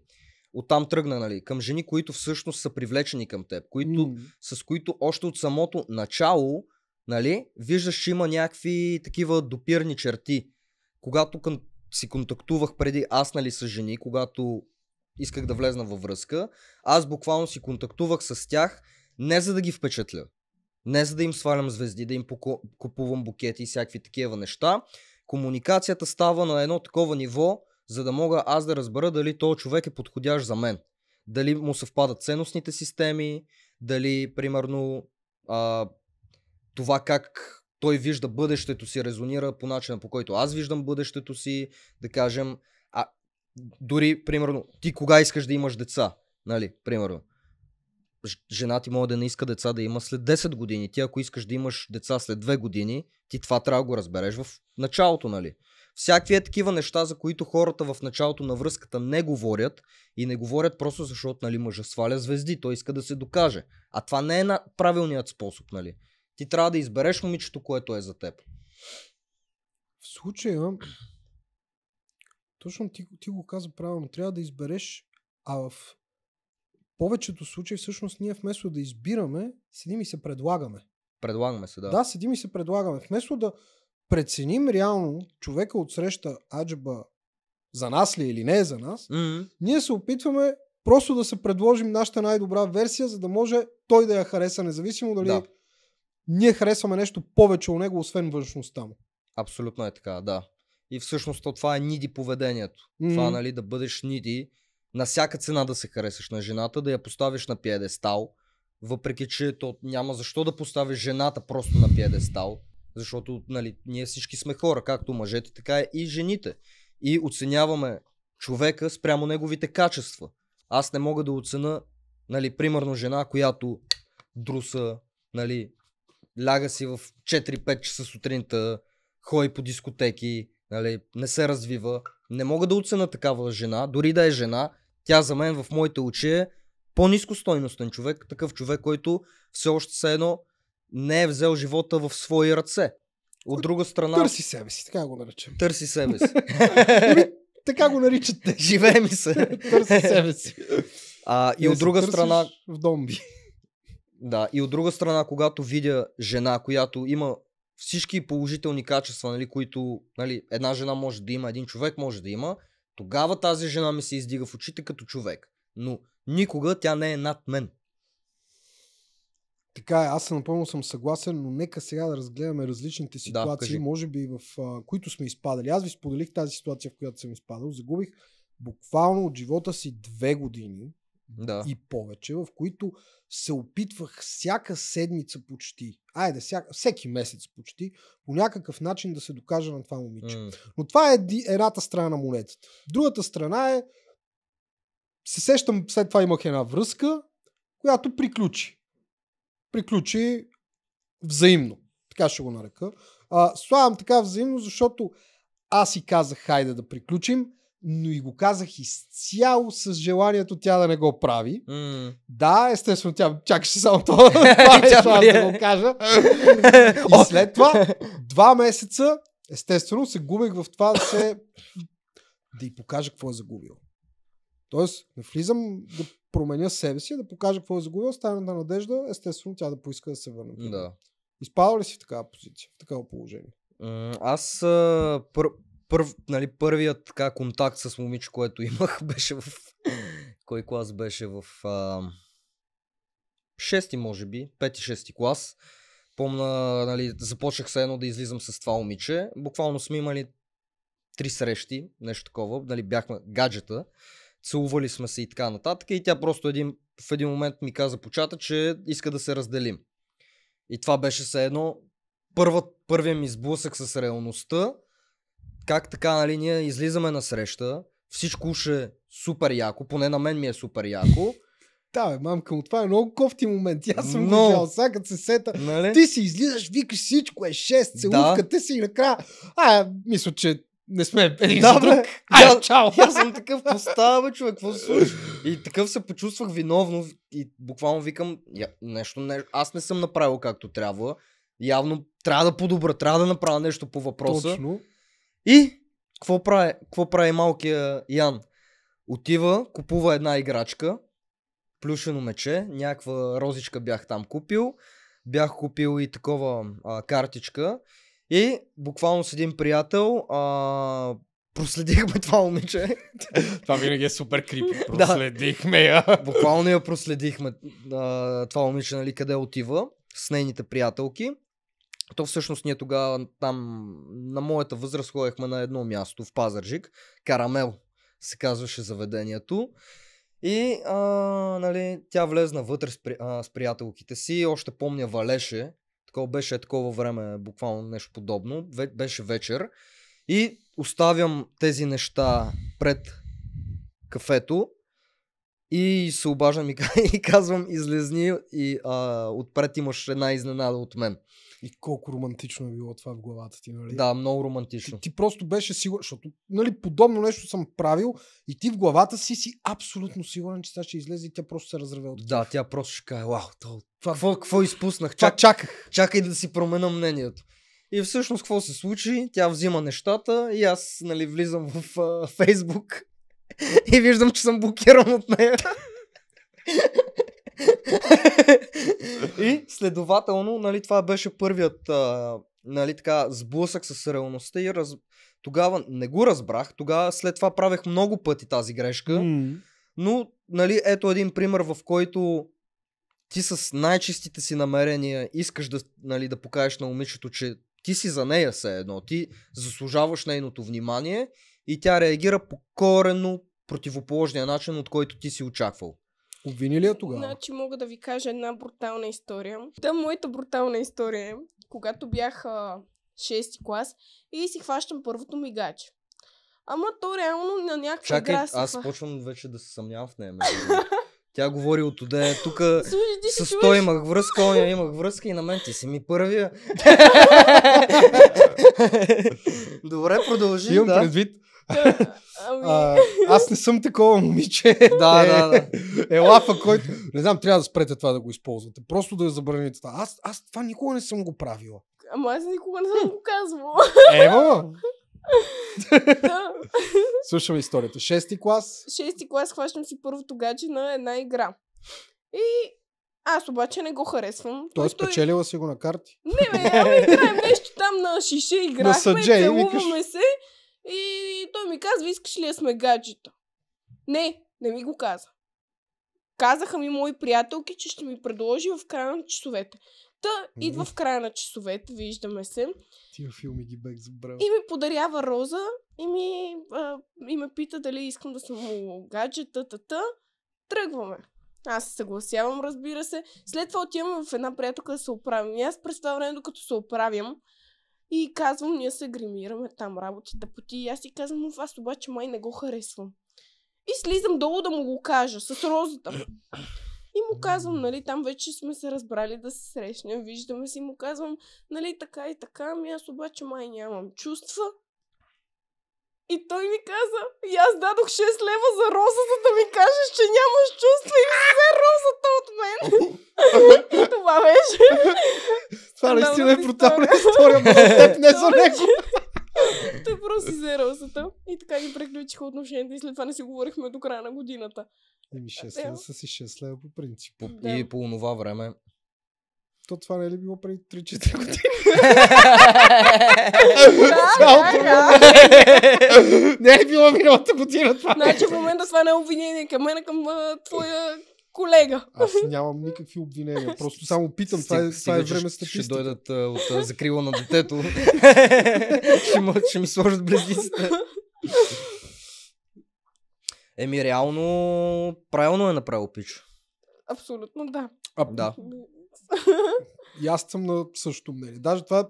оттам тръгна, нали, към жени, които всъщност са привлечени към теб, които, mm. с които още от самото начало, нали, виждаш, че има някакви такива допирни черти. Когато си контактувах преди аз, нали, с жени, когато исках да влезна във връзка, аз буквално си контактувах с тях, не за да ги впечатля, не за да им свалям звезди, да им купувам букети и всякакви такива неща. Комуникацията става на едно такова ниво, за да мога аз да разбера дали този човек е подходящ за мен. Дали му съвпадат ценностните системи, дали, примерно, а, това как той вижда бъдещето си, резонира по начина по който аз виждам бъдещето си, да кажем, дори, примерно, ти кога искаш да имаш деца, нали, примерно. Жена ти може да не иска деца да има след 10 години. Ти ако искаш да имаш деца след 2 години, ти това трябва да го разбереш в началото, нали. Всякакви е такива неща, за които хората в началото на връзката не говорят и не говорят просто защото нали, мъжа сваля звезди, той иска да се докаже. А това не е на правилният способ, нали? Ти трябва да избереш момичето, което е за теб. В случая точно ти, ти го каза правилно. Трябва да избереш, а в повечето случаи всъщност ние вместо да избираме, седим и се предлагаме. Предлагаме се, да. Да, седим и се предлагаме. Вместо да преценим реално човека от среща аджба за нас ли е или не е за нас, mm-hmm. ние се опитваме просто да се предложим нашата най-добра версия, за да може той да я хареса, независимо дали да. ние харесваме нещо повече от него, освен външността му. Абсолютно е така, да. И всъщност то това е ниди поведението. Mm-hmm. Това, нали, да бъдеш ниди, на всяка цена да се харесаш на жената, да я поставиш на пиедестал, въпреки че то няма защо да поставиш жената просто на пиедестал, защото нали, ние всички сме хора, както мъжете, така и жените. И оценяваме човека спрямо неговите качества. Аз не мога да оцена, нали, примерно жена, която друса, нали, ляга си в 4-5 часа сутринта, ходи по дискотеки, Нали, не се развива. Не мога да оценя такава жена, дори да е жена. Тя за мен в моите очи е по-низко стойностен човек, такъв човек, който все още се едно не е взел живота в свои ръце. От друга страна... Търси себе си, така го наричам. Търси себе си. така го наричат те. Живее ми се. Търси себе си. А, и от друга страна... В домби. Да, и от друга страна, когато видя жена, която има всички положителни качества, нали, които нали, една жена може да има, един човек може да има, тогава тази жена ми се издига в очите като човек. Но никога тя не е над мен. Така е, аз напълно съм съгласен, но нека сега да разгледаме различните ситуации, да, може би в а, които сме изпадали. Аз ви споделих тази ситуация, в която съм изпадал. Загубих буквално от живота си две години да. и повече, в които се опитвах всяка седмица почти, айде, всяка, всеки месец почти, по някакъв начин да се докажа на това момиче. Mm. Но това е едната страна на монетата. Другата страна е, се сещам, след това имах една връзка, която приключи. Приключи взаимно. Така ще го нарека. слагам така взаимно, защото аз си казах, хайде да приключим но и го казах изцяло с желанието тя да не го прави. Mm. Да, естествено, тя чакаше само това, това, е, това да го кажа. и след това, два месеца, естествено, се губих в това да се да й покажа какво е загубил. Тоест, не влизам да променя себе си, да покажа какво е загубил, стана на надежда, естествено, тя да поиска да се върне. Да. Изпадал ли си в такава позиция, в такава положение? Аз пър- първ, нали, първият така контакт с момиче, което имах, беше в... Кой клас беше в... А... Шести, може би, пети-шести клас. Помна, нали, започнах се едно да излизам с това момиче. Буквално сме имали три срещи, нещо такова, нали, бяхме гаджета, целували сме се и така нататък. И тя просто един, в един момент ми каза почата, че иска да се разделим. И това беше все едно първият ми сблъсък с реалността как така, нали, ние излизаме на среща, всичко уж е супер яко, поне на мен ми е супер яко. Да, бе, мамка му, това е много кофти момент. Аз съм Но... го сега като се сета. Нали? Ти си излизаш, викаш всичко е 6, целувка, да. си и накрая. А, мисля, че не сме един да, за друг. Бе, Ай, я, чао! Аз съм такъв, постава, човек, какво се случва? И такъв се почувствах виновно и буквално викам, я, нещо, не, аз не съм направил както трябва. Явно трябва да подобра, трябва да направя нещо по въпроса. Точно. И какво прави, какво прави малкия Ян? Отива, купува една играчка, плюшено мече, някаква розичка бях там купил, бях купил и такова а, картичка и буквално с един приятел а, проследихме това момиче. това винаги е супер крипи. Проследихме я. буквално я проследихме а, това момиче, нали, къде отива с нейните приятелки. То всъщност ние тогава там на моята възраст ходехме на едно място в Пазържик Карамел се казваше заведението. И а, нали, тя влезна вътре с, при, а, с приятелките си. Още помня, валеше. Такова беше такова време, буквално нещо подобно. Беше вечер. И оставям тези неща пред кафето. И се обаждам и, и казвам, излезни и а, отпред имаш една изненада от мен. И колко романтично е било това в главата ти, нали? Да, много романтично. Ти, ти просто беше сигурен, защото нали, подобно нещо съм правил и ти в главата си си абсолютно сигурен, че сега ще излезе и тя просто се разреве от Да, тя просто ще каже, вау, това, това, какво, какво изпуснах? Чак, чаках. Чакай да си променя мнението. И всъщност какво се случи? Тя взима нещата и аз нали, влизам в uh, Фейсбук и виждам, че съм блокиран от нея. и следователно, нали, това беше първият а, нали, така, сблъсък с реалността и раз... тогава не го разбрах. Тогава след това правех много пъти тази грешка. Mm. Но нали, ето един пример, в който ти с най-чистите си намерения искаш да, нали, да покажеш на момичето, че ти си за нея се едно. Ти заслужаваш нейното внимание и тя реагира по коренно противоположния начин, от който ти си очаквал. Обвини ли я тогава? Значи мога да ви кажа една брутална история. Та моята брутална история е, когато бях а, 6 клас и си хващам първото мигаче. Ама то реално на някаква Чакай, игра аз почвам вече да се съмнявам в нея. Тя говори от отде. тук с чуваш? той имах връзка, я имах връзка и на мен ти си ми първия. Добре, продължи. Имам да. предвид, Ами. А, аз не съм такова момиче. да, да, да. Е, е лафа, който... Не знам, трябва да спрете това да го използвате. Просто да я забраните. Аз, аз това никога не съм го правила. Ама аз никога не съм го казвала. Ево! Слушам историята. Шести клас? Шести клас хващам си първото гадже на една игра. И аз обаче не го харесвам. Той спечелила той... си го на карти? Не, бе, ами играем нещо там на шише, играхме, целуваме се. И той ми казва, искаш ли да сме гаджета? Не, не ми го каза. Казаха ми мои приятелки, че ще ми предложи в края на часовете. Та идва в края на часовете, виждаме се. Тия филми ги бях забрал. И ми подарява роза и ми, а, и ме пита дали искам да съм му гаджета, тата. Тръгваме. Аз се съгласявам, разбира се. След това отивам в една приятелка да се оправим. И аз през това време, докато се оправям, и казвам, ние се гримираме там работата пъти, И аз си казвам, но аз обаче май не го харесвам. И слизам долу да му го кажа с розата. И му казвам, нали, там вече сме се разбрали да се срещнем, виждаме си, му казвам, нали, така и така, ами аз обаче май нямам чувства. И той ми каза, и аз дадох 6 лева за роза, за да ми кажеш, че нямаш чувства и взе розата от мен. И Това беше. Това наистина е брутална история, но за теб не за него. Той просто взе розата и така ги приключиха отношенията и след това не си говорихме до края на годината. Еми 6 е, лева са си 6 лева по принцип. И по това време то това не е ли било преди 3-4 години? Не е било миналата година това. Значи в момента това не е обвинение към мен, към твоя колега. Аз нямам никакви обвинения. Просто само питам. това е, стига, това е време статистика. Ще дойдат от закрила на детето. ще, ми сложат близниците. Еми, реално, правилно е направил пич. Абсолютно, да. А, да. И аз съм на същото мнение. Даже това е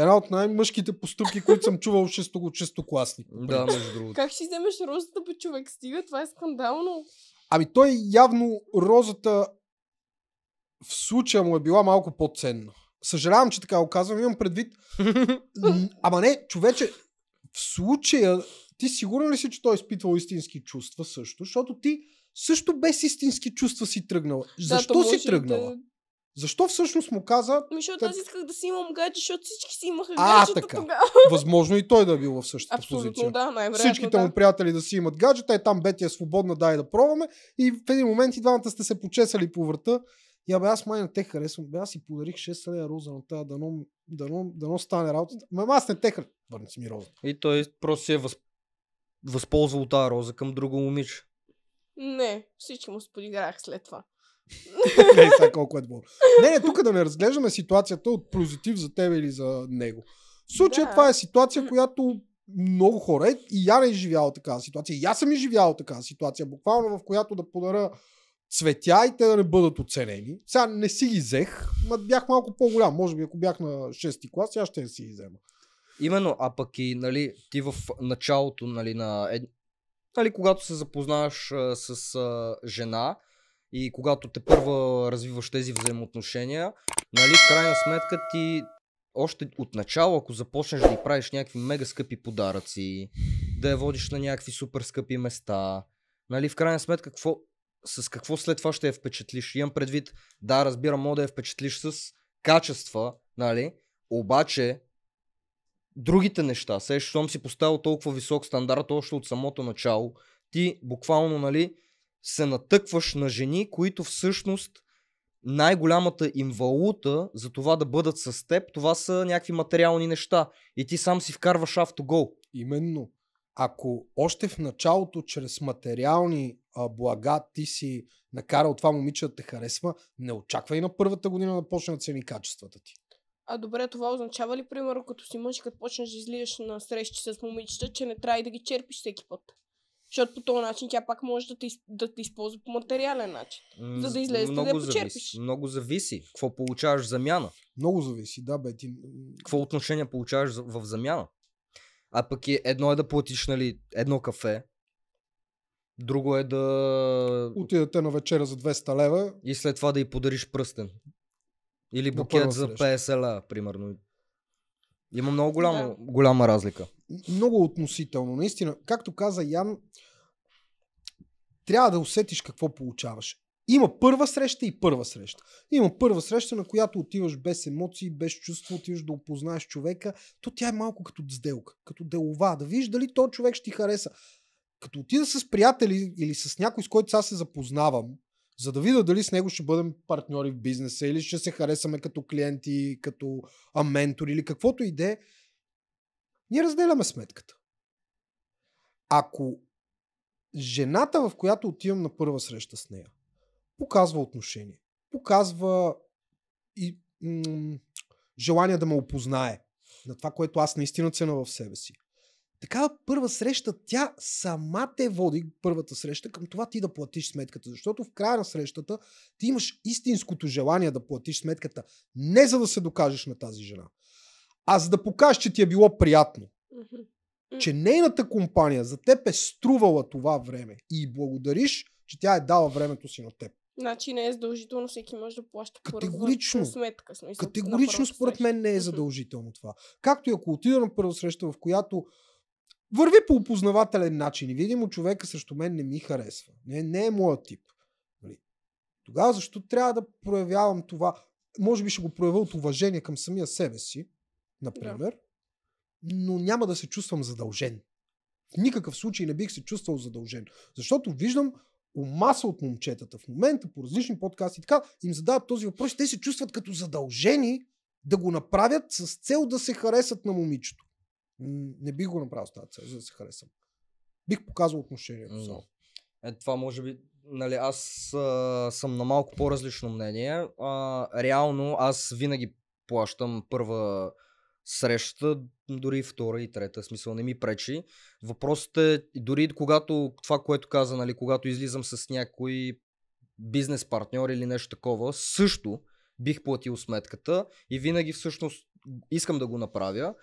една от най-мъжките постъпки, които съм чувал от шесто, класни. Да, между другото. Как ще вземеш розата по човек? Стига, това е скандално. Ами той явно розата в случая му е била малко по-ценна. Съжалявам, че така го казвам, имам предвид. Ама не, човече, в случая ти сигурен ли си, че той е изпитвал истински чувства също? Защото ти също без истински чувства си тръгнала. Да, Защо си тръгнала? Да е. Защо всъщност му каза... Ами, защото аз исках да си имам гадже, защото всички си имаха а, гаджета така. тогава. Възможно и той да е бил в същата Абсолютно, позиция. Да, най Всичките да. му приятели да си имат гаджета, е там бети е свободна, дай да пробваме. И в един момент и двамата сте се почесали по врата. и абе аз май не те харесвам. Бе, аз си подарих 6 лея роза на тази, дано, дано, дано стане работата. Ме, аз не те харесвам. Върни си ми роза. И той просто си е възп... възползвал тази роза към друго момиче. Не, всички му сподиграх след това не, сега колко е добро. Не, не, тук да не разглеждаме ситуацията от позитив за тебе или за него. В случая да. това е ситуация, която много хора, е, и я не е живяла такава ситуация, и аз съм изживял такава ситуация, буквално в която да подаря цветя и те да не бъдат оценени. Сега не си ги взех, но бях малко по-голям. Може би ако бях на 6 клас, сега ще си ги взема. Именно, а пък и нали, ти в началото нали, на, нали, когато се запознаваш а, с а, жена, и когато те първа развиваш тези взаимоотношения, нали, в крайна сметка ти още от начало, ако започнеш да правиш някакви мега скъпи подаръци, да я водиш на някакви супер скъпи места, нали, в крайна сметка какво, с какво след това ще я впечатлиш? Имам предвид, да, разбирам, мога да я впечатлиш с качества, нали, обаче другите неща, сега, щом си поставил толкова висок стандарт още от самото начало, ти буквално, нали, се натъкваш на жени, които всъщност най-голямата им валута за това да бъдат с теб, това са някакви материални неща. И ти сам си вкарваш автогол. Именно. Ако още в началото, чрез материални а, блага, ти си накарал това момиче да те харесва, не очаквай на първата година да почне цени качествата ти. А добре, това означава ли, примерно, като си мъж, като почнеш да излизаш на срещи с момичета, че не трябва да ги черпиш всеки път? Защото по този начин тя пак може да те, да те използва по материален начин. за да излезеш да я почерпиш. Много зависи. Какво получаваш в замяна? Много зависи, да бе. Ти... Какво отношение получаваш в замяна? А пък е, едно е да платиш нали, едно кафе, друго е да... Отидете на вечера за 200 лева. И след това да й подариш пръстен. Или букет за 50 лева, примерно. Има много голямо, да. голяма разлика. Много относително. Наистина, както каза Ян, трябва да усетиш какво получаваш. Има първа среща и първа среща. Има първа среща, на която отиваш без емоции, без чувство, отиваш да опознаеш човека. То тя е малко като сделка, като делова. Да видиш дали то човек ще ти хареса. Като отида с приятели или с някой, с който сега се запознавам, за да видя дали с него ще бъдем партньори в бизнеса или ще се харесаме като клиенти, като а ментор или каквото и де, ние разделяме сметката. Ако жената, в която отивам на първа среща с нея, показва отношение, показва и м- желание да ме опознае на това, което аз наистина цена в себе си, такава първа среща, тя сама те води първата среща към това ти да платиш сметката. Защото в края на срещата ти имаш истинското желание да платиш сметката. Не за да се докажеш на тази жена, а за да покажеш, че ти е било приятно. Че нейната компания за теб е струвала това време и благодариш, че тя е дала времето си на теб. Значи не е задължително всеки може да плаща категорично, първо, сметка. Смисъл, категорично според мен не е задължително това. Както и ако отида на първа среща, в която Върви по опознавателен начин и видимо човека срещу мен не ми харесва. Не, не е моят тип. Нали? Тогава защо трябва да проявявам това? Може би ще го проявя от уважение към самия себе си, например, да. но няма да се чувствам задължен. В никакъв случай не бих се чувствал задължен. Защото виждам у маса от момчетата в момента по различни подкасти и така им задават този въпрос. Те се чувстват като задължени да го направят с цел да се харесат на момичето. Не бих го направил с тази цел, за да се харесам. Бих показал отношението само. Е, това може би, нали, аз а, съм на малко по-различно мнение. А, реално аз винаги плащам първа среща, дори и втора и трета, смисъл не ми пречи. Въпросът е, дори когато това, което каза, нали, когато излизам с някой бизнес партньор или нещо такова, също бих платил сметката и винаги всъщност искам да го направя,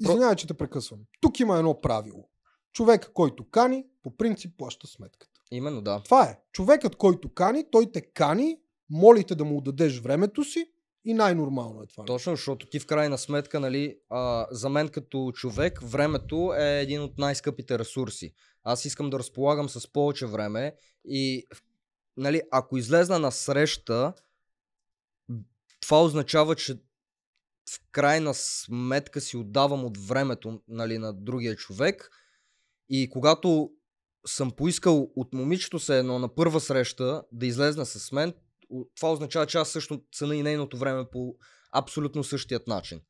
Извинявай, че те прекъсвам. Тук има едно правило. Човек, който кани, по принцип плаща сметката. Именно да. Това е. Човекът, който кани, той те кани, молите да му отдадеш времето си и най-нормално е това. Точно, защото ти в крайна сметка, нали, а, за мен като човек, времето е един от най-скъпите ресурси. Аз искам да разполагам с повече време и нали, ако излезна на среща, това означава, че в крайна сметка си отдавам от времето нали, на другия човек. И когато съм поискал от момичето се едно на първа среща да излезна с мен, това означава, че аз също цена и нейното време по абсолютно същият начин.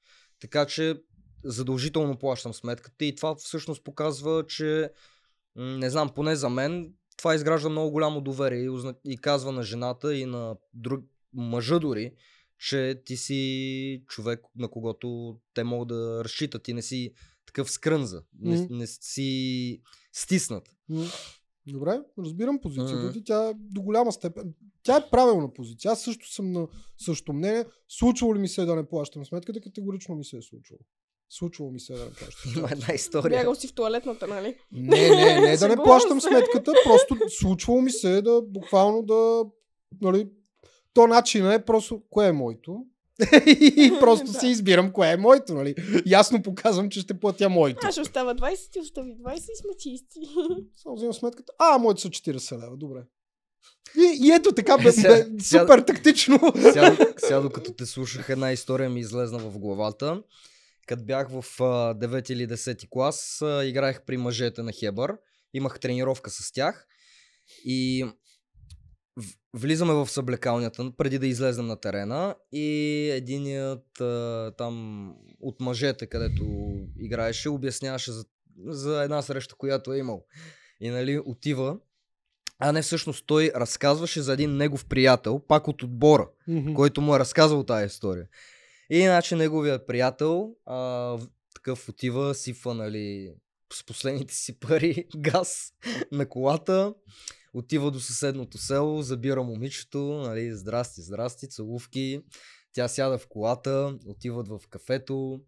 Така че задължително плащам сметката и това всъщност показва, че не знам, поне за мен, това изгражда много голямо доверие и, казва на жената и на друг, мъжа дори, че ти си човек, на когото те могат да разчитат и не си такъв скрънза, не, mm-hmm. не си стиснат. Mm-hmm. Добре, разбирам позицията mm-hmm. ти. Тя е до голяма степен. Тя е правилна позиция. Аз също съм на същото мнение. Случвало ли ми се е да не плащам сметката? Категорично ми се е случвало. Случвало ми се е да не плащам. Това е една история. Бягал си в туалетната, нали? Не, не, не да не плащам сметката. Просто случвало ми се е да буквално да нали, то начинът е просто кое е моето. и просто си избирам кое е моето, нали? Ясно показвам, че ще платя моето. Аз остава 20, ти остави 20 и сме чисти. Само взимам сметката. А, моето са 40 лева, добре. И, и ето така, бе, сега, бе, супер сега, тактично. Сега, сега, докато те слушах, една история ми излезна в главата. Като бях в 9 или 10 клас, играех при мъжете на Хебър. Имах тренировка с тях. И Влизаме в съблекалнята преди да излезем на терена и единият а, там от мъжете, където играеше, обясняваше за, за една среща, която е имал. И нали, отива. А не всъщност той разказваше за един негов приятел, пак от отбора, mm-hmm. който му е разказал тази история. И иначе неговият приятел а, такъв отива, сифа, нали, с последните си пари, газ на колата отива до съседното село, забира момичето, нали, здрасти, здрасти, целувки. Тя сяда в колата, отиват в кафето,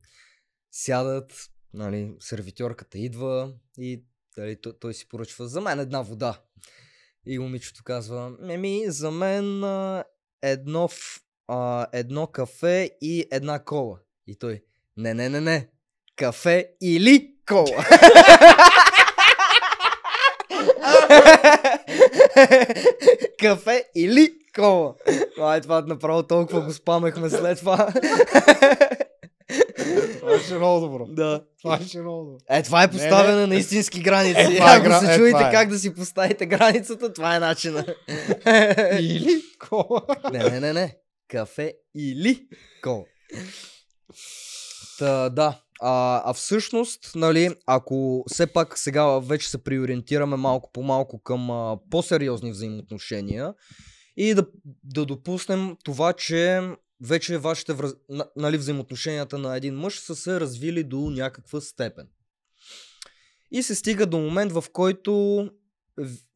сядат, нали, сервитьорката идва и нали, той, той си поръчва за мен една вода. И момичето казва, еми, за мен а, едно, а, едно кафе и една кола. И той, не, не, не, не, кафе или кола. Кафе или кола. Май, е, това направо толкова го спамехме след това. Това ще е много добро. Да. Това ще е много добро. Е, това е поставяне не, не. на истински е, граници. Е, Ако гра... се е, чуете е. как да си поставите границата, това е начина. Или кола. Не, не, не, не. Кафе или кола. Та, да. А, а всъщност, нали, ако все пак сега вече се приориентираме малко по малко към а, по-сериозни взаимоотношения и да, да допуснем това, че вече вашите враз... нали, взаимоотношенията на един мъж са се развили до някаква степен. И се стига до момент, в който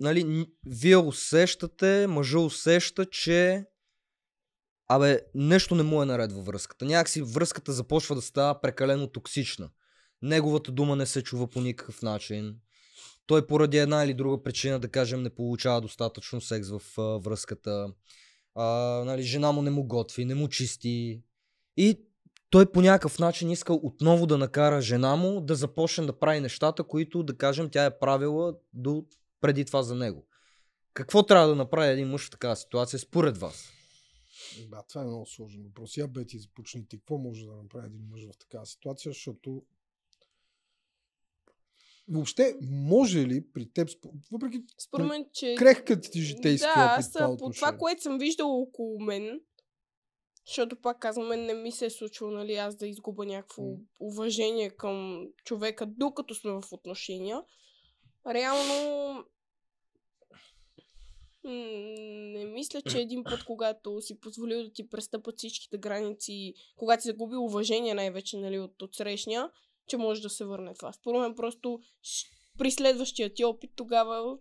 нали, вие усещате, мъжа усеща, че абе, нещо не му е наред във връзката. Някакси връзката започва да става прекалено токсична. Неговата дума не се чува по никакъв начин. Той поради една или друга причина, да кажем, не получава достатъчно секс в а, връзката. А, нали, жена му не му готви, не му чисти. И той по някакъв начин иска отново да накара жена му да започне да прави нещата, които, да кажем, тя е правила до преди това за него. Какво трябва да направи един мъж в такава ситуация според вас? Да, това е много сложен въпрос. Я бе ти ти, Какво може да направи един мъж в такава ситуация, защото Въобще, може ли при теб, въпреки Според мен, че... крехката ти житейски да, опит, това, по това, което съм виждала около мен, защото пак казвам, не ми се е случило, нали, аз да изгубя някакво mm. уважение към човека, докато сме в отношения. Реално, не мисля, че един път, когато си позволил да ти престъпат всичките граници, когато си загубил уважение най-вече нали, от отсрещния, че може да се върне това. Според мен просто при следващия ти опит тогава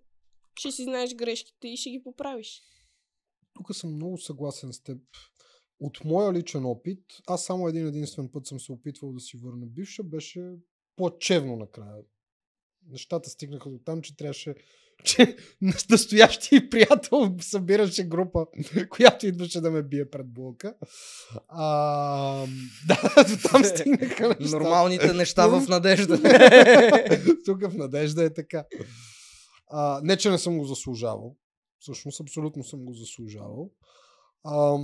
ще си знаеш грешките и ще ги поправиш. Тук съм много съгласен с теб. От моя личен опит, аз само един единствен път съм се опитвал да си върна бивша, беше плачевно накрая. Нещата стигнаха до там, че трябваше че настоящия приятел събираше група, която идваше да ме бие пред блока. А, да, до там е, стигнаха неща. Нормалните неща в надежда. Тук в надежда е така. А, не, че не съм го заслужавал. Всъщност, абсолютно съм го заслужавал. А,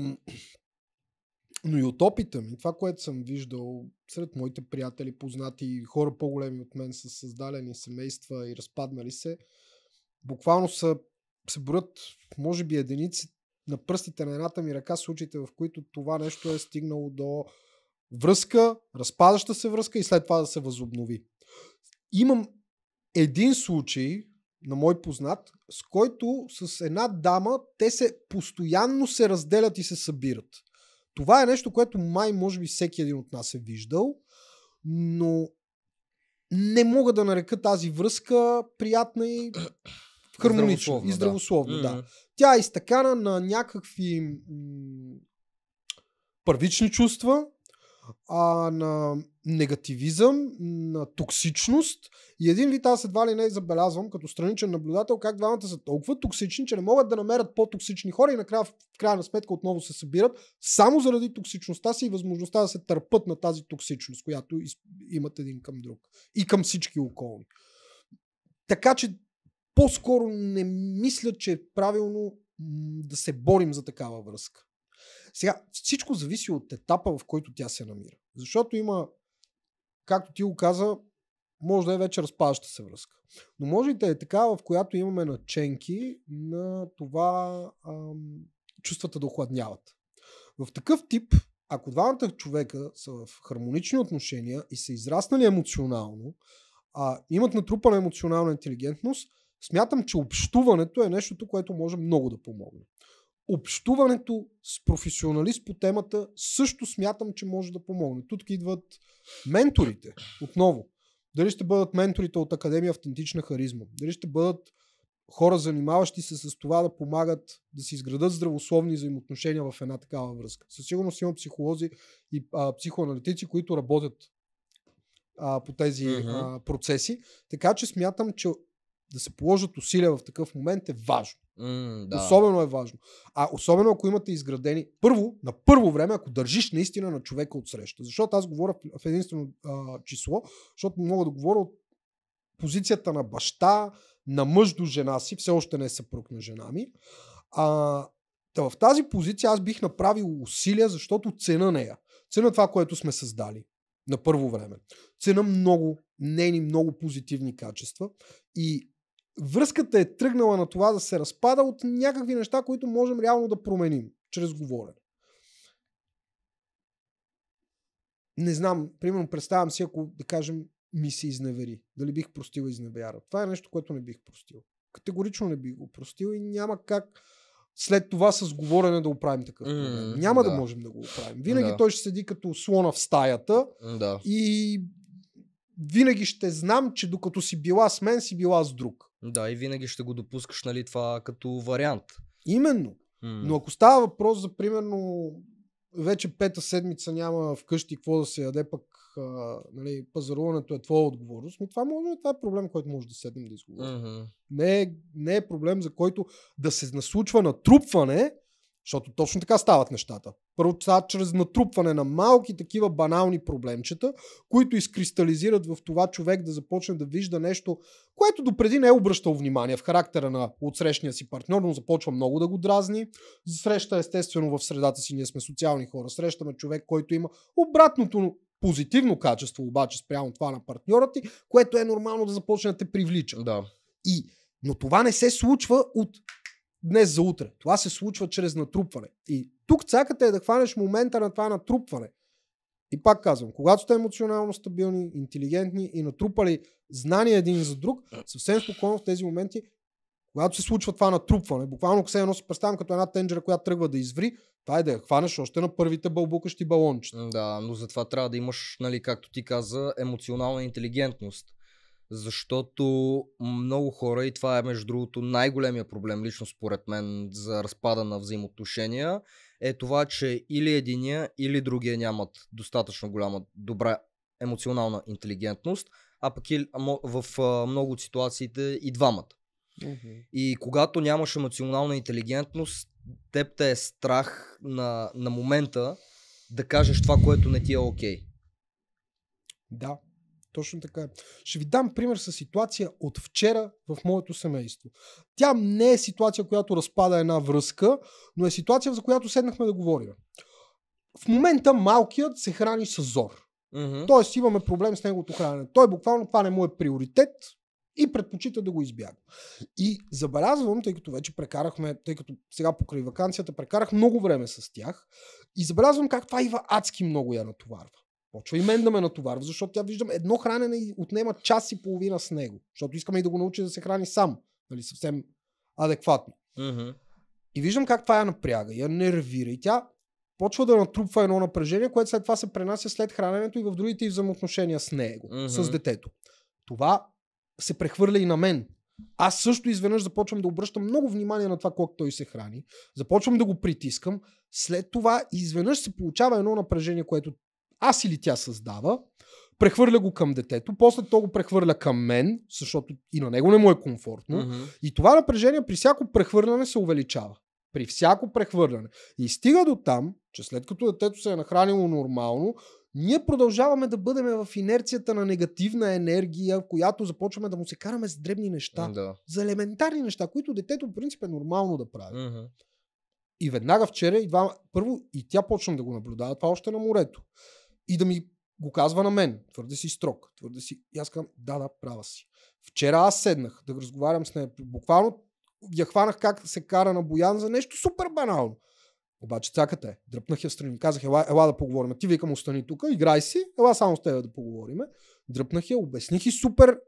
но и от опита ми, това, което съм виждал сред моите приятели, познати, хора по-големи от мен, са създадени семейства и разпаднали се, буквално са, се броят, може би, единици на пръстите на едната ми ръка случаите, в които това нещо е стигнало до връзка, разпадаща се връзка и след това да се възобнови. Имам един случай на мой познат, с който с една дама те се постоянно се разделят и се събират. Това е нещо, което май може би всеки един от нас е виждал, но не мога да нарека тази връзка приятна и Хармонично и здравословно, да. да. Тя е изтъкана на някакви м- първични чувства, а, на негативизъм, на токсичност. И един вид аз едва ли не забелязвам като страничен наблюдател как двамата са толкова токсични, че не могат да намерят по-токсични хора и накрая, в крайна сметка отново се събират само заради токсичността си и възможността да се търпат на тази токсичност, която имат един към друг и към всички околни. Така че по-скоро не мисля, че е правилно да се борим за такава връзка. Сега, всичко зависи от етапа, в който тя се намира. Защото има, както ти го каза, може да е вече разпадаща се връзка. Но може да е такава, в която имаме наченки на това ам, чувствата да охладняват. В такъв тип, ако двамата човека са в хармонични отношения и са израснали емоционално, а имат натрупана емоционална интелигентност, Смятам, че общуването е нещото, което може много да помогне. Общуването с професионалист по темата също смятам, че може да помогне. Тук идват менторите отново. Дали ще бъдат менторите от Академия Автентична харизма, дали ще бъдат хора, занимаващи се с това да помагат да се изградат здравословни взаимоотношения в една такава връзка. Със сигурност има психолози и а, психоаналитици, които работят а, по тези а, процеси. Така че смятам, че да се положат усилия в такъв момент е важно. Mm, да. Особено е важно. А особено ако имате изградени, първо, на първо време, ако държиш наистина на човека от среща. Защото аз говоря в единствено а, число, защото мога да говоря от позицията на баща, на мъж до жена си, все още не е съпруг на жена ми. А, да в тази позиция аз бих направил усилия, защото цена нея. Цена това, което сме създали на първо време. Цена много нейни много позитивни качества и връзката е тръгнала на това да се разпада от някакви неща, които можем реално да променим чрез говорене. Не знам, примерно представям си, ако да кажем ми се изневери. Дали бих простил изневяра? Това е нещо, което не бих простил. Категорично не бих го простил и няма как след това с говорене да оправим такъв проблем. Mm, няма да. да можем да го оправим. Винаги да. той ще седи като слона в стаята да. и винаги ще знам, че докато си била с мен, си била с друг. Да, и винаги ще го допускаш, нали, това като вариант. Именно. Mm. Но ако става въпрос за, примерно, вече пета седмица няма вкъщи какво да се яде, пък а, нали, пазаруването е твоя отговорност, но това може това е проблем, който може да седнем да изговорим. Uh-huh. Не, е, не е проблем, за който да се наслучва натрупване, защото точно така стават нещата. Първо стават чрез натрупване на малки такива банални проблемчета, които изкристализират в това човек да започне да вижда нещо, което допреди не е обръщал внимание в характера на отсрещния си партньор, но започва много да го дразни. Среща естествено в средата си, ние сме социални хора, срещаме човек, който има обратното позитивно качество, обаче спрямо това на партньора ти, което е нормално да започне да те привлича. Да. И, но това не се случва от днес за утре. Това се случва чрез натрупване. И тук цаката е да хванеш момента на това натрупване. И пак казвам, когато сте емоционално стабилни, интелигентни и натрупали знания един за друг, съвсем спокойно в тези моменти, когато се случва това натрупване, буквално се едно си представям като една тенджера, която тръгва да изври, това е да я хванеш още на първите бълбукащи балончета. Да, но затова трябва да имаш, нали, както ти каза, емоционална интелигентност защото много хора, и това е между другото най-големия проблем, лично според мен, за разпада на взаимоотношения, е това, че или единия, или другия нямат достатъчно голяма добра емоционална интелигентност, а пък и в много от ситуациите и двамата. Mm-hmm. И когато нямаш емоционална интелигентност, теб те е страх на, на момента да кажеш това, което не ти е окей. Okay. Да. Точно така. Е. Ще ви дам пример с ситуация от вчера в моето семейство. Тя не е ситуация, която разпада една връзка, но е ситуация, за която седнахме да говорим. В момента малкият се храни с зор. Mm-hmm. Тоест имаме проблем с неговото хранене. Той буквално това не му е приоритет, и предпочита да го избяга. И забелязвам, тъй като вече прекарахме, тъй като сега покрай вакансията прекарах много време с тях и забелязвам как това Ива адски много я натоварва. Почва и мен да ме натоварва, защото тя виждам едно хранене и отнема час и половина с него. Защото искаме и да го научи да се храни сам. Нали, съвсем адекватно. Mm-hmm. И виждам как това я напряга, я нервира и тя почва да натрупва едно напрежение, което след това се пренася след храненето и в другите взаимоотношения с него, mm-hmm. с детето. Това се прехвърля и на мен. Аз също изведнъж започвам да обръщам много внимание на това колко той се храни, започвам да го притискам, след това изведнъж се получава едно напрежение, което аз или тя създава, прехвърля го към детето, после то го прехвърля към мен, защото и на него не му е комфортно. Uh-huh. И това напрежение при всяко прехвърляне се увеличава. При всяко прехвърляне. И стига до там, че след като детето се е нахранило нормално, ние продължаваме да бъдем в инерцията на негативна енергия, в която започваме да му се караме с дребни неща, да. за елементарни неща, които детето в принцип е нормално да прави. Mm-hmm. И веднага вчера, и два, първо и тя почна да го наблюдава, това още на морето и да ми го казва на мен. Твърде си строг. Твърде си... И аз казвам, да, да, права си. Вчера аз седнах да разговарям с нея. Буквално я хванах как се кара на Боян за нещо супер банално. Обаче цаката е. Дръпнах я страни. Казах, ела, ела да поговорим. Ти викам, остани тук, играй си, ела само с теб да поговорим. Дръпнах я, обясних и супер,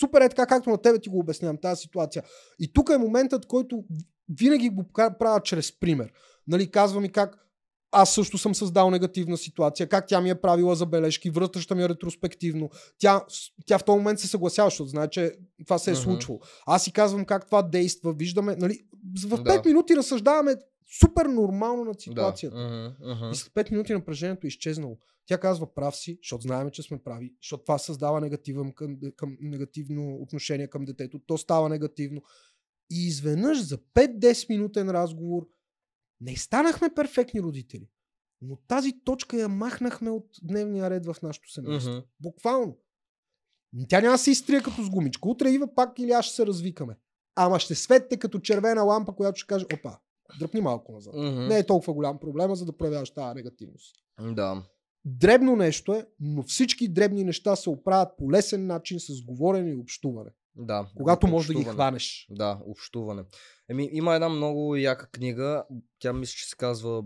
супер е така, както на тебе ти го обяснявам тази ситуация. И тук е моментът, който винаги го правя чрез пример. Нали, казвам и как аз също съм създал негативна ситуация, как тя ми е правила забележки, връщаща ми е ретроспективно. Тя, тя в този момент се съгласява, защото знае, че това се е uh-huh. случвало. Аз си казвам как това действа, виждаме, нали, в 5 да. минути разсъждаваме супер нормално над ситуацията. Да. Uh-huh. Uh-huh. И след 5 минути напрежението е изчезнало. Тя казва прав си, защото знаем, че сме прави, защото това създава негативно, към, към, негативно отношение към детето, то става негативно. И изведнъж за 5-10 минутен разговор не станахме перфектни родители, но тази точка я махнахме от дневния ред в нашото семейство. Mm-hmm. Буквално. Тя няма да се изтрия като с гумичка. Утре идва пак или аз ще се развикаме. Ама ще светте като червена лампа, която ще каже, опа, дръпни малко назад. Mm-hmm. Не е толкова голям проблема, за да проявяваш тази негативност. Да. Дребно нещо е, но всички дребни неща се оправят по лесен начин с говорене и общуване. Да. Когато можеш да ги хванеш. Да, общуване. Еми, има една много яка книга, тя мисля, че се казва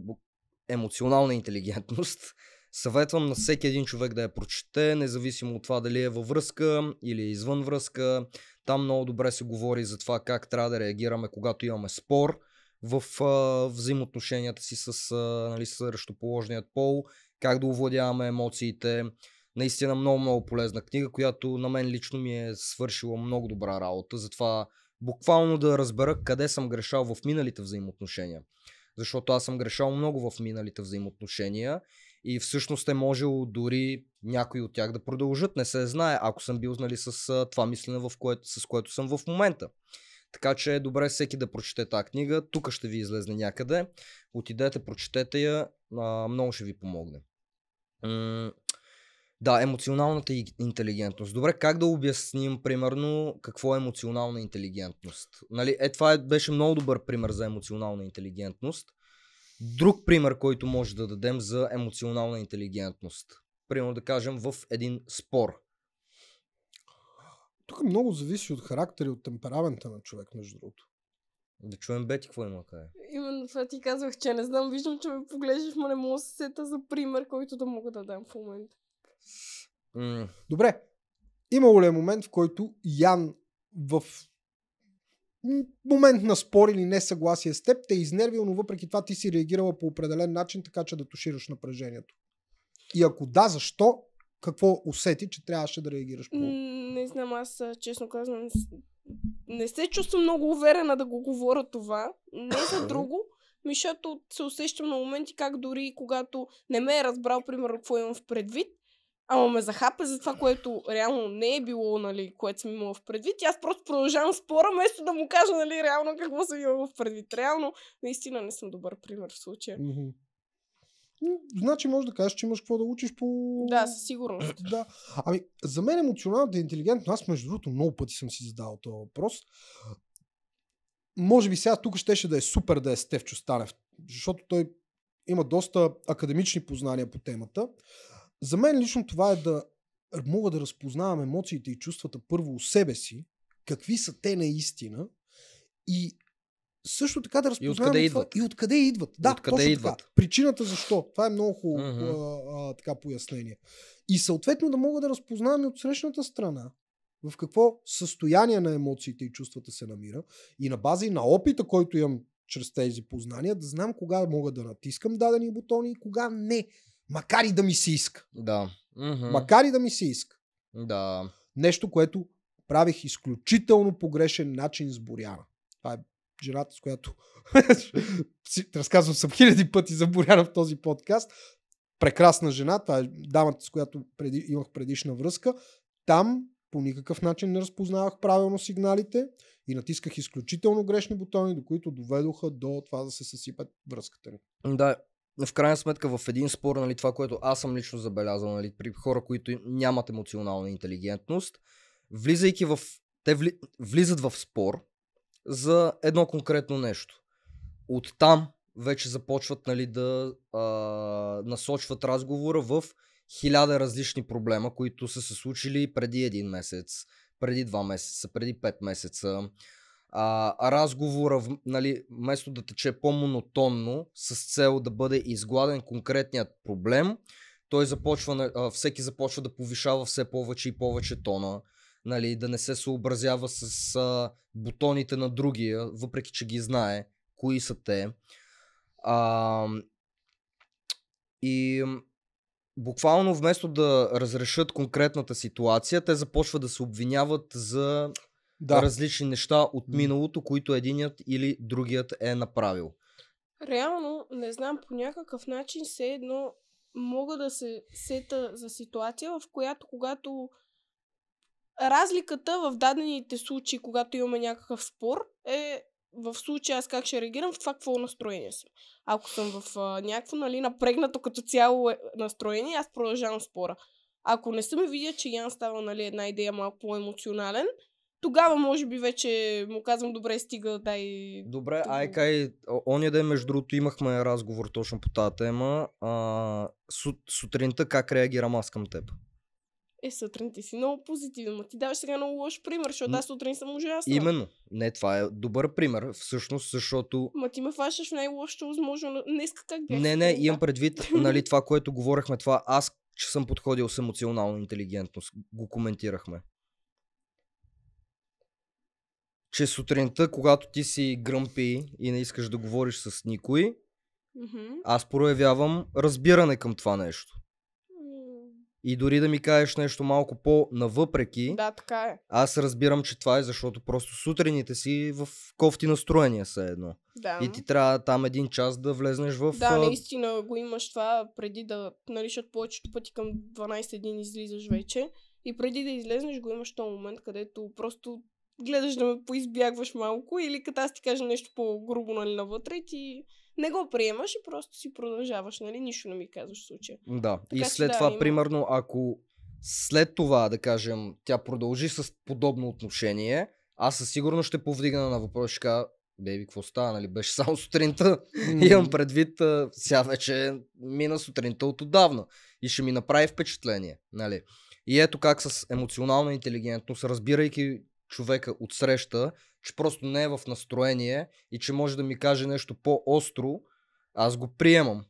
Емоционална интелигентност. Съветвам на всеки един човек да я прочете, независимо от това дали е във връзка или извън връзка. Там много добре се говори за това как трябва да реагираме, когато имаме спор в а, взаимоотношенията си с а, нали, срещуположният пол, как да овладяваме емоциите, наистина много-много полезна книга, която на мен лично ми е свършила много добра работа. Затова буквално да разбера къде съм грешал в миналите взаимоотношения. Защото аз съм грешал много в миналите взаимоотношения и всъщност е можело дори някои от тях да продължат. Не се знае, ако съм бил знали с това мислене, в което, с което съм в момента. Така че е добре всеки да прочете тази книга. Тук ще ви излезне някъде. Отидете, прочетете я. много ще ви помогне. Да, емоционалната интелигентност. Добре, как да обясним, примерно, какво е емоционална интелигентност? Нали, е, това е, беше много добър пример за емоционална интелигентност. Друг пример, който може да дадем за емоционална интелигентност. Примерно да кажем в един спор. Тук много зависи от характера и от темперамента на човек, между другото. Да чуем Бети, какво има кае. Именно това ти казвах, че не знам. Виждам, че ме поглеждаш, но не мога да се сета за пример, който да мога да дам в момента. Mm. Добре. Имало ли е момент, в който Ян в момент на спор или несъгласие с теб те е изнервил, но въпреки това ти си реагирала по определен начин, така че да тушираш напрежението? И ако да, защо? Какво усети, че трябваше да реагираш по... Не знам, аз честно казвам, не се чувствам много уверена да го говоря това. Не за друго, защото се усещам на моменти как дори когато не ме е разбрал, примерно, какво имам в предвид, Ама ме захапа за това, което реално не е било, нали, което съм имала в предвид. И аз просто продължавам спора, вместо да му кажа, нали, реално какво съм имала в предвид. Реално, наистина не съм добър пример в случая. Mm-hmm. Значи може да кажеш, че имаш какво да учиш по... Да, със сигурност. Да. Ами, за мен емоционалната интелигентност, аз между другото много пъти съм си задавал този въпрос. Може би сега тук щеше да е супер да е Стевчо Станев, защото той има доста академични познания по темата. За мен лично това е да мога да разпознавам емоциите и чувствата първо у себе си, какви са те наистина и също така да разпознавам и откъде това, идват. И откъде идват. Да, откъде точно идват. Така. Причината защо. Това е много хубаво uh-huh. а, а, така пояснение. И съответно да мога да разпознавам и от срещната страна в какво състояние на емоциите и чувствата се намира и на база и на опита, който имам чрез тези познания, да знам кога мога да натискам дадени бутони и кога не. Макар и да ми се иска. Да. Mm-hmm. Макар и да ми се иска. Да. Нещо, което правих изключително погрешен начин с Боряна. Това е жената, с която разказвам съм хиляди пъти за Боряна в този подкаст. Прекрасна жена, това е дамата, с която преди, имах предишна връзка. Там по никакъв начин не разпознавах правилно сигналите и натисках изключително грешни бутони, до които доведоха до това да се съсипе връзката ни. Да, в крайна сметка в един спор, нали, това, което аз съм лично забелязал, нали, при хора, които нямат емоционална интелигентност, влизайки в... Те вли, влизат в спор за едно конкретно нещо. Оттам вече започват нали, да а, насочват разговора в хиляда различни проблема, които са се случили преди един месец, преди два месеца, преди пет месеца, а, разговора, нали, вместо да тече по-монотонно, с цел да бъде изгладен конкретният проблем, той започва, а, всеки започва да повишава все повече и повече тона, нали, да не се съобразява с а, бутоните на другия, въпреки че ги знае кои са те. А, и буквално вместо да разрешат конкретната ситуация, те започват да се обвиняват за да. различни неща от миналото, които единият или другият е направил. Реално, не знам, по някакъв начин се едно мога да се сета за ситуация, в която когато разликата в дадените случаи, когато имаме някакъв спор, е в случая аз как ще реагирам, в това какво настроение съм. Ако съм в а, някакво нали, напрегнато като цяло е, настроение, аз продължавам спора. Ако не съм видя, че Ян става нали, една идея малко по-емоционален, тогава, може би, вече му казвам, добре, стига, дай... Добре, Тук... кай, ония ден, между другото, имахме разговор точно по тази тема. А, сутринта как реагирам аз към теб? Е, сутрин ти си много позитивен, но ти даваш сега много лош пример, защото аз сутрин съм ужасна. Именно. Не, това е добър пример, всъщност, защото... Ма ти ме фашаш в най-лошото възможно. Днеска как бях? Не, не, имам предвид, нали, това, което говорихме, това аз, че съм подходил с емоционална интелигентност. Го коментирахме че сутринта, когато ти си гръмпи и не искаш да говориш с никой, mm-hmm. аз проявявам разбиране към това нещо. И дори да ми кажеш нещо малко по-навъпреки, да, така е. аз разбирам, че това е защото просто сутрините си в кофти настроения са едно. Да. И ти трябва там един час да влезнеш в... Да, наистина го имаш това преди да наричат повечето пъти към 12 дни излизаш вече. И преди да излезнеш го имаш този момент, където просто гледаш да ме поизбягваш малко или като аз ти кажа нещо по-грубо нали, навътре и ти не го приемаш и просто си продължаваш, нали? Нищо не ми казваш в случая. Да, така, и след че, да, това, има... примерно, ако след това, да кажем, тя продължи с подобно отношение, аз със сигурност ще повдигна на въпрос, ще Беби, какво става, нали? Беше само сутринта. Mm-hmm. Имам предвид, а, сега вече мина сутринта от отдавна. И ще ми направи впечатление, нали? И ето как с емоционална интелигентност, разбирайки човека отсреща, че просто не е в настроение и че може да ми каже нещо по-остро, аз го приемам.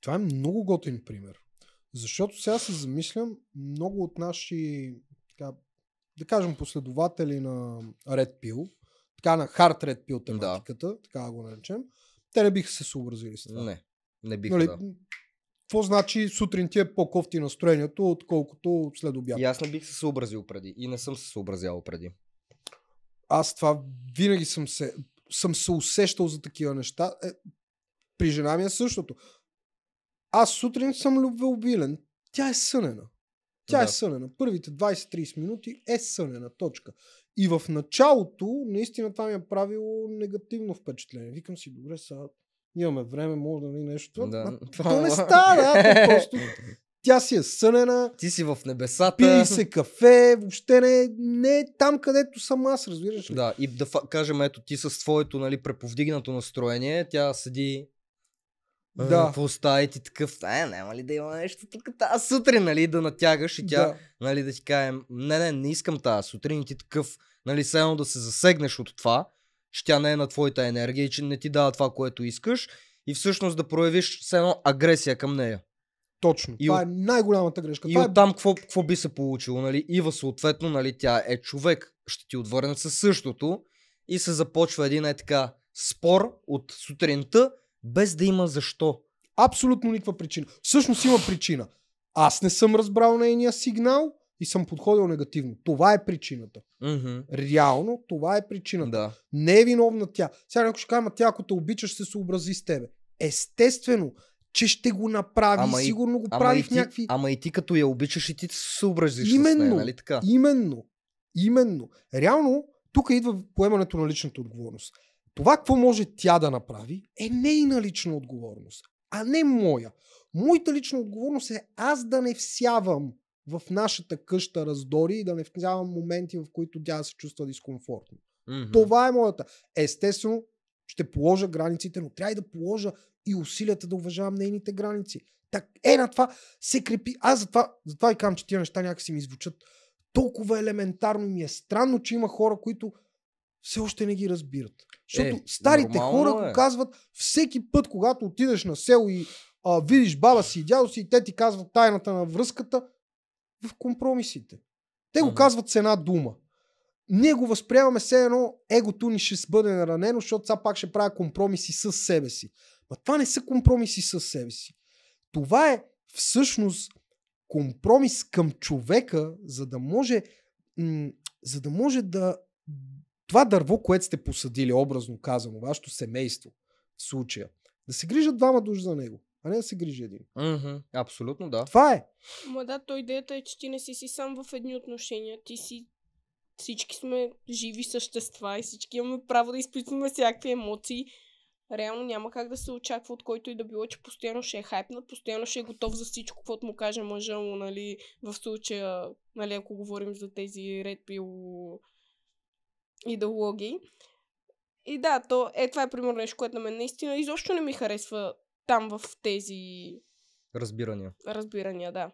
Това е много готин пример. Защото сега се замислям, много от наши, така, да кажем, последователи на Red Pill, така на Hard Red Pill тематиката, да. така го наречем, те не биха се съобразили с това. Не, не биха нали, да какво значи сутрин ти е по-кофти настроението, отколкото след обяд? И аз не бих се съобразил преди и не съм се съобразявал преди. Аз това винаги съм се, съм се усещал за такива неща. Е, при жена ми е същото. Аз сутрин съм любвеобилен. Тя е сънена. Тя е да. е сънена. Първите 20-30 минути е сънена. Точка. И в началото, наистина това ми е правило негативно впечатление. Викам си, добре, сега имаме време, може да ни нещо. Да. То не стана, просто тя си е сънена. Ти си в небесата. Пие се кафе, въобще не, не е там, където съм аз, разбираш ли? Да, и да кажем, ето ти с твоето нали, преповдигнато настроение, тя седи да. Какво уста и ти такъв, е, няма ли да има нещо тук тази сутрин, нали, да натягаш и тя, да. нали, да ти кажем, не, не, не искам тази сутрин и ти такъв, нали, все едно да се засегнеш от това че тя не е на твоята енергия и че не ти дава това, което искаш и всъщност да проявиш все едно агресия към нея. Точно. И това от... е най-голямата грешка. И това е оттам какво, какво би се получило? Нали? Ива съответно, нали, тя е човек, ще ти отвърне със същото и се започва един е така спор от сутринта, без да има защо. Абсолютно никаква причина. Всъщност има причина. Аз не съм разбрал нейния сигнал, и съм подходил негативно. Това е причината. Mm-hmm. Реално това е причината. Da. Не е виновна тя. Сега някой ще каже, тя ако те обичаш, се съобрази с тебе. Естествено, че ще го направи. Ама сигурно и, го ама прави в някакви. Ама и ти като я обичаш и ти се съобразиш именно, с нея, нали така? Именно. Именно. Реално, тук идва поемането на личната отговорност. Това, какво може тя да направи, е нейна лична отговорност, а не моя. Моята лична отговорност е аз да не всявам в нашата къща раздори и да не вкарвам моменти, в които тя се чувства дискомфортно. Mm-hmm. Това е моята. Естествено, ще положа границите, но трябва и да положа и усилията да уважавам нейните граници. Так, е, на това се крепи. Аз затова, затова и казвам, че тия неща някакси ми звучат толкова елементарно и ми е странно, че има хора, които все още не ги разбират. Защото е, старите хора го е. казват всеки път, когато отидеш на село и а, видиш баба си и дядо си и те ти казват тайната на връзката, в компромисите. Те го казват с една дума. Ние го възприемаме все едно, егото ни ще бъде наранено, защото сега пак ще правя компромиси с себе си. Ма това не са компромиси с себе си. Това е всъщност компромис към човека, за да може, м- за да, може да това дърво, което сте посадили, образно казано, вашето семейство в случая, да се грижат двама души за него а не да се грижи един. Mm-hmm. Абсолютно, да. Това е. Ма да, то идеята е, че ти не си си сам в едни отношения. Ти си всички сме живи същества и всички имаме право да изпитваме всякакви емоции. Реално няма как да се очаква от който и да било, че постоянно ще е хайпнат, постоянно ще е готов за всичко, каквото му каже мъжа му, нали, в случая, нали, ако говорим за тези Red Pill идеологии. И да, то е това е примерно нещо, което на мен наистина изобщо не ми харесва там в тези... Разбирания. Разбирания, да.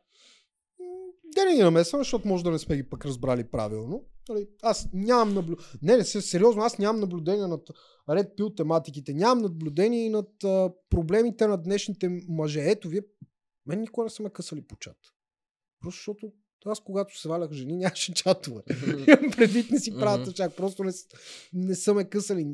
Да не ги намесвам, защото може да не сме ги пък разбрали правилно. Нали, аз нямам наблюдение. Не, не, сериозно, аз нямам наблюдение над Red Pill тематиките. Нямам наблюдение и над а, проблемите на днешните мъже. Ето, вие мен никога не са ме късали по чат. Просто защото аз когато се валях жени, нямаше чатове. Имам предвид не си правят чак. Просто не, не са ме късали.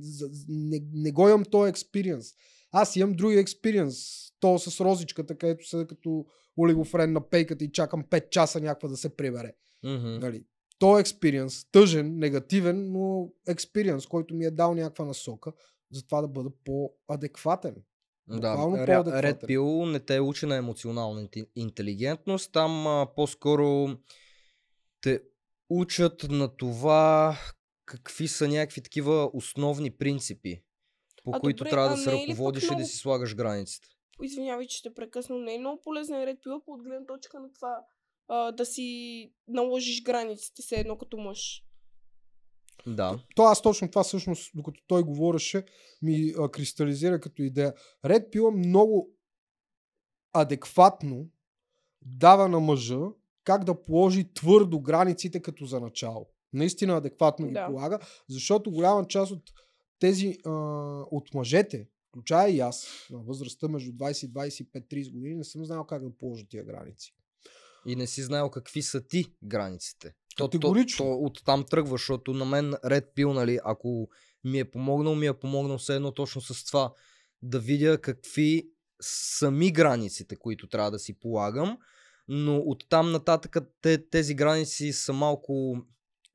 не, не го имам този експириенс. Аз имам други експириенс. То с розичката, където се като олигофрен на пейката и чакам 5 часа някаква да се прибере. Mm-hmm. Нали? То е експириенс, тъжен, негативен, но експириенс, който ми е дал някаква насока за това да бъда по-адекватен. Да, Red Pill не те е учи на емоционална интелигентност, там а, по-скоро те учат на това какви са някакви такива основни принципи по а които добре, трябва да се е ръководиш и да си слагаш границите. Извинявай, че те прекъсна, не е много полезен ред пила по отгледна точка на това а, да си наложиш границите се едно като мъж. Да. То, аз точно това всъщност, докато той говореше, ми а, кристализира като идея. Ред пила много адекватно дава на мъжа как да положи твърдо границите като за начало. Наистина адекватно да. полага, защото голяма част от тези а, от мъжете, включая и аз, на възрастта между 20 и 25-30 години, не съм знал как да положа тия граници. И не си знаел какви са ти границите. То, Категорично. То, то, от там тръгва, защото на мен ред пил, нали, ако ми е помогнал, ми е помогнал все едно точно с това да видя какви сами границите, които трябва да си полагам, но от там нататък те, тези граници са малко,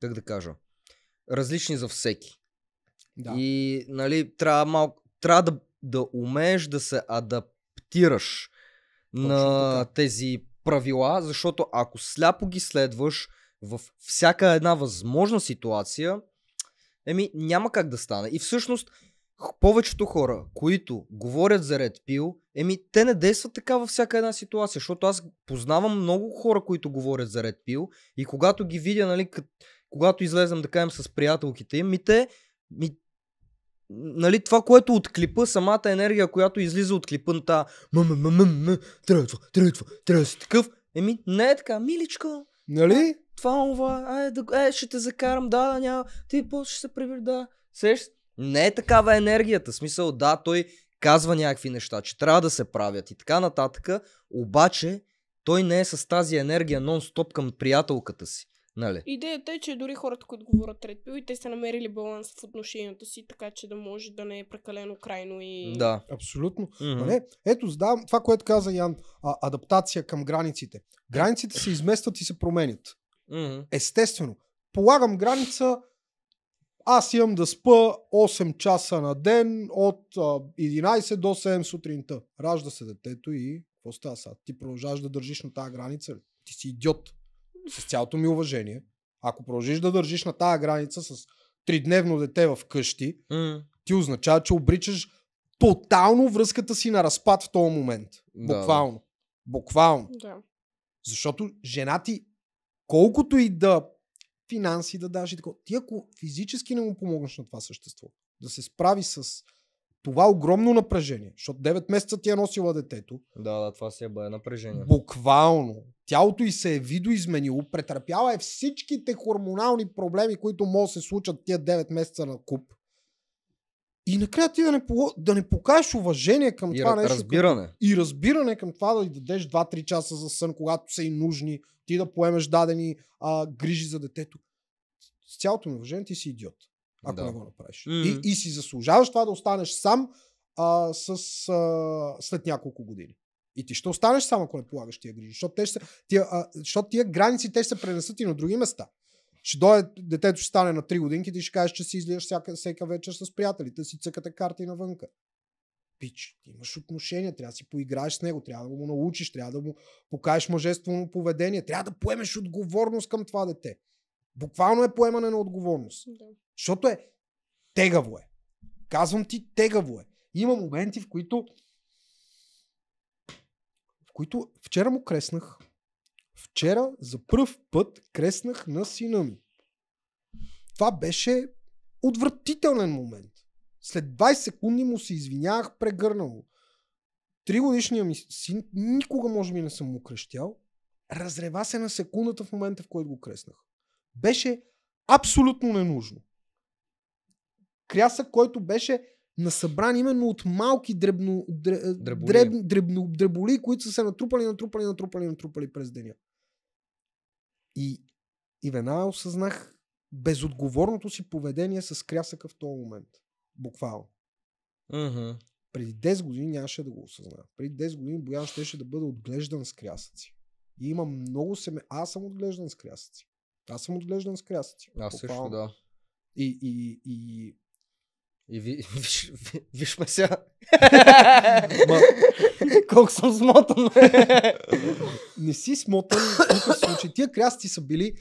как да кажа, различни за всеки. Да. И нали, трябва, мал... трябва да, да умееш да се адаптираш Точно на така. тези правила, защото ако сляпо ги следваш в всяка една възможна ситуация, еми няма как да стане. И всъщност повечето хора, които говорят за Red Pill, еми те не действат така във всяка една ситуация, защото аз познавам много хора, които говорят за Red Pill и когато ги видя, нали, когато излезем да кажем с приятелките им, ми те, ми, нали, това, което от клипа, самата енергия, която излиза от клипа на тази, трябва това, трябва това, трябва да си такъв. Еми, не е така, миличко. Нали? Е, това, това, ай, е, да, е, ще те закарам, да, да, няма, ти после ще се превир, да. Сеш, не е такава енергията. Смисъл, да, той казва някакви неща, че трябва да се правят и така нататък, обаче той не е с тази енергия нон-стоп към приятелката си. Нали? Идеята е, че дори хората, които говорят ред и те са намерили баланс в отношенията си, така че да може да не е прекалено крайно и... Да. Абсолютно. Mm-hmm. Не, нали? ето, задавам това, което каза Ян, а, адаптация към границите. Границите се изместват и се променят. Mm-hmm. Естествено. Полагам граница, аз имам да спа 8 часа на ден от а, 11 до 7 сутринта. Ражда се детето и какво става сега? Ти продължаваш да държиш на тази граница Ти си идиот с цялото ми уважение, ако продължиш да държиш на тази граница с тридневно дете в къщи, mm. ти означава, че обричаш тотално връзката си на разпад в този момент. Да, Буквално. Да. Буквално. Да. Защото жена ти, колкото и да финанси да даш и така, ти ако физически не му помогнеш на това същество, да се справи с това огромно напрежение, защото 9 месеца ти е носила детето. Да, да, това си е бъде напрежение. Буквално, тялото й се е видоизменило, претърпяла е всичките хормонални проблеми, които могат да се случат тия 9 месеца на куп. И накрая ти да не, да не покажеш уважение към и това нещо. Разбиране. Към, и разбиране към това да й дадеш 2-3 часа за сън, когато са и нужни, ти да поемеш дадени а, грижи за детето. С цялото ми уважение ти си идиот, ако да. не го направиш. Mm-hmm. И, и си заслужаваш това да останеш сам а, с, а, след няколко години. И ти ще останеш само, ако не полагаш тия грижи. Защото, те ще, тия, а, защото тия граници те ще се пренесат и на други места. Ще дойде, детето ще стане на 3 годинки, ти ще кажеш, че си излияш всяка, всека вечер с приятелите, си цъкате карти навънка. Пич, ти имаш отношения, трябва да си поиграеш с него, трябва да му научиш, трябва да му покажеш мъжествено поведение, трябва да поемеш отговорност към това дете. Буквално е поемане на отговорност. Да. Защото е тегаво е. Казвам ти, тегаво е. Има моменти, в които които вчера му креснах. Вчера за първ път креснах на сина ми. Това беше отвратителен момент. След 20 секунди му се извинявах прегърнало. Три годишния ми син никога може би не съм му крещял. Разрева се на секундата в момента, в който го креснах. Беше абсолютно ненужно. Крясък, който беше на събран именно от малки дребно, дреб, дреб, дребно, дреболи, които са се натрупали, натрупали, натрупали, натрупали през деня. И, и веднага осъзнах безотговорното си поведение с крясъка в този момент. Буквално. Uh-huh. Преди 10 години нямаше да го осъзна. Преди 10 години Боян щеше да бъде отглеждан с крясъци. И има много семе. Аз съм отглеждан с крясъци. Аз съм отглеждан с крясъци. Аз също, да. И, и, и и ви, виж, виж ме сега. Ма... Колко съм смотан. не си смотан случай. Тия крясти са били,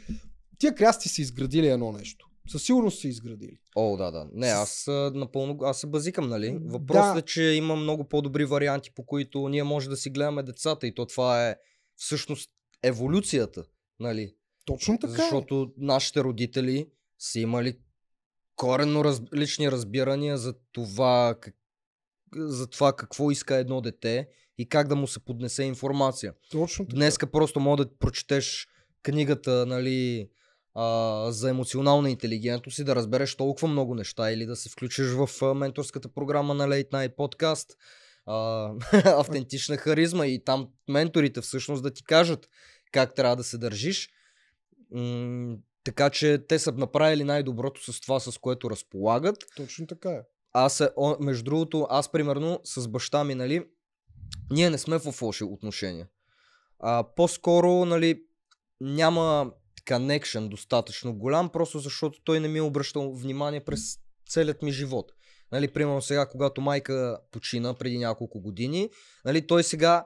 тия крясти са изградили едно нещо. Със сигурност са изградили. О, да, да. Не, аз напълно, аз се базикам, нали? Въпросът да. е, че има много по-добри варианти, по които ние може да си гледаме децата и то това е всъщност еволюцията, нали? Точно така. Е. Защото нашите родители са имали коренно различни разбирания за това, как, за това какво иска едно дете и как да му се поднесе информация. Точно така. Днеска просто може да прочетеш книгата, нали, а, за емоционална интелигентност и да разбереш толкова много неща или да се включиш в менторската програма на Late Night Podcast. А, автентична харизма и там менторите всъщност да ти кажат как трябва да се държиш. Така че те са направили най-доброто с това, с което разполагат. Точно така е. Аз, между другото, аз примерно с баща ми, нали, ние не сме в лоши отношения. А, по-скоро, нали, няма connection достатъчно голям, просто защото той не ми е обръщал внимание през целият ми живот. Нали, примерно сега, когато майка почина преди няколко години, нали, той сега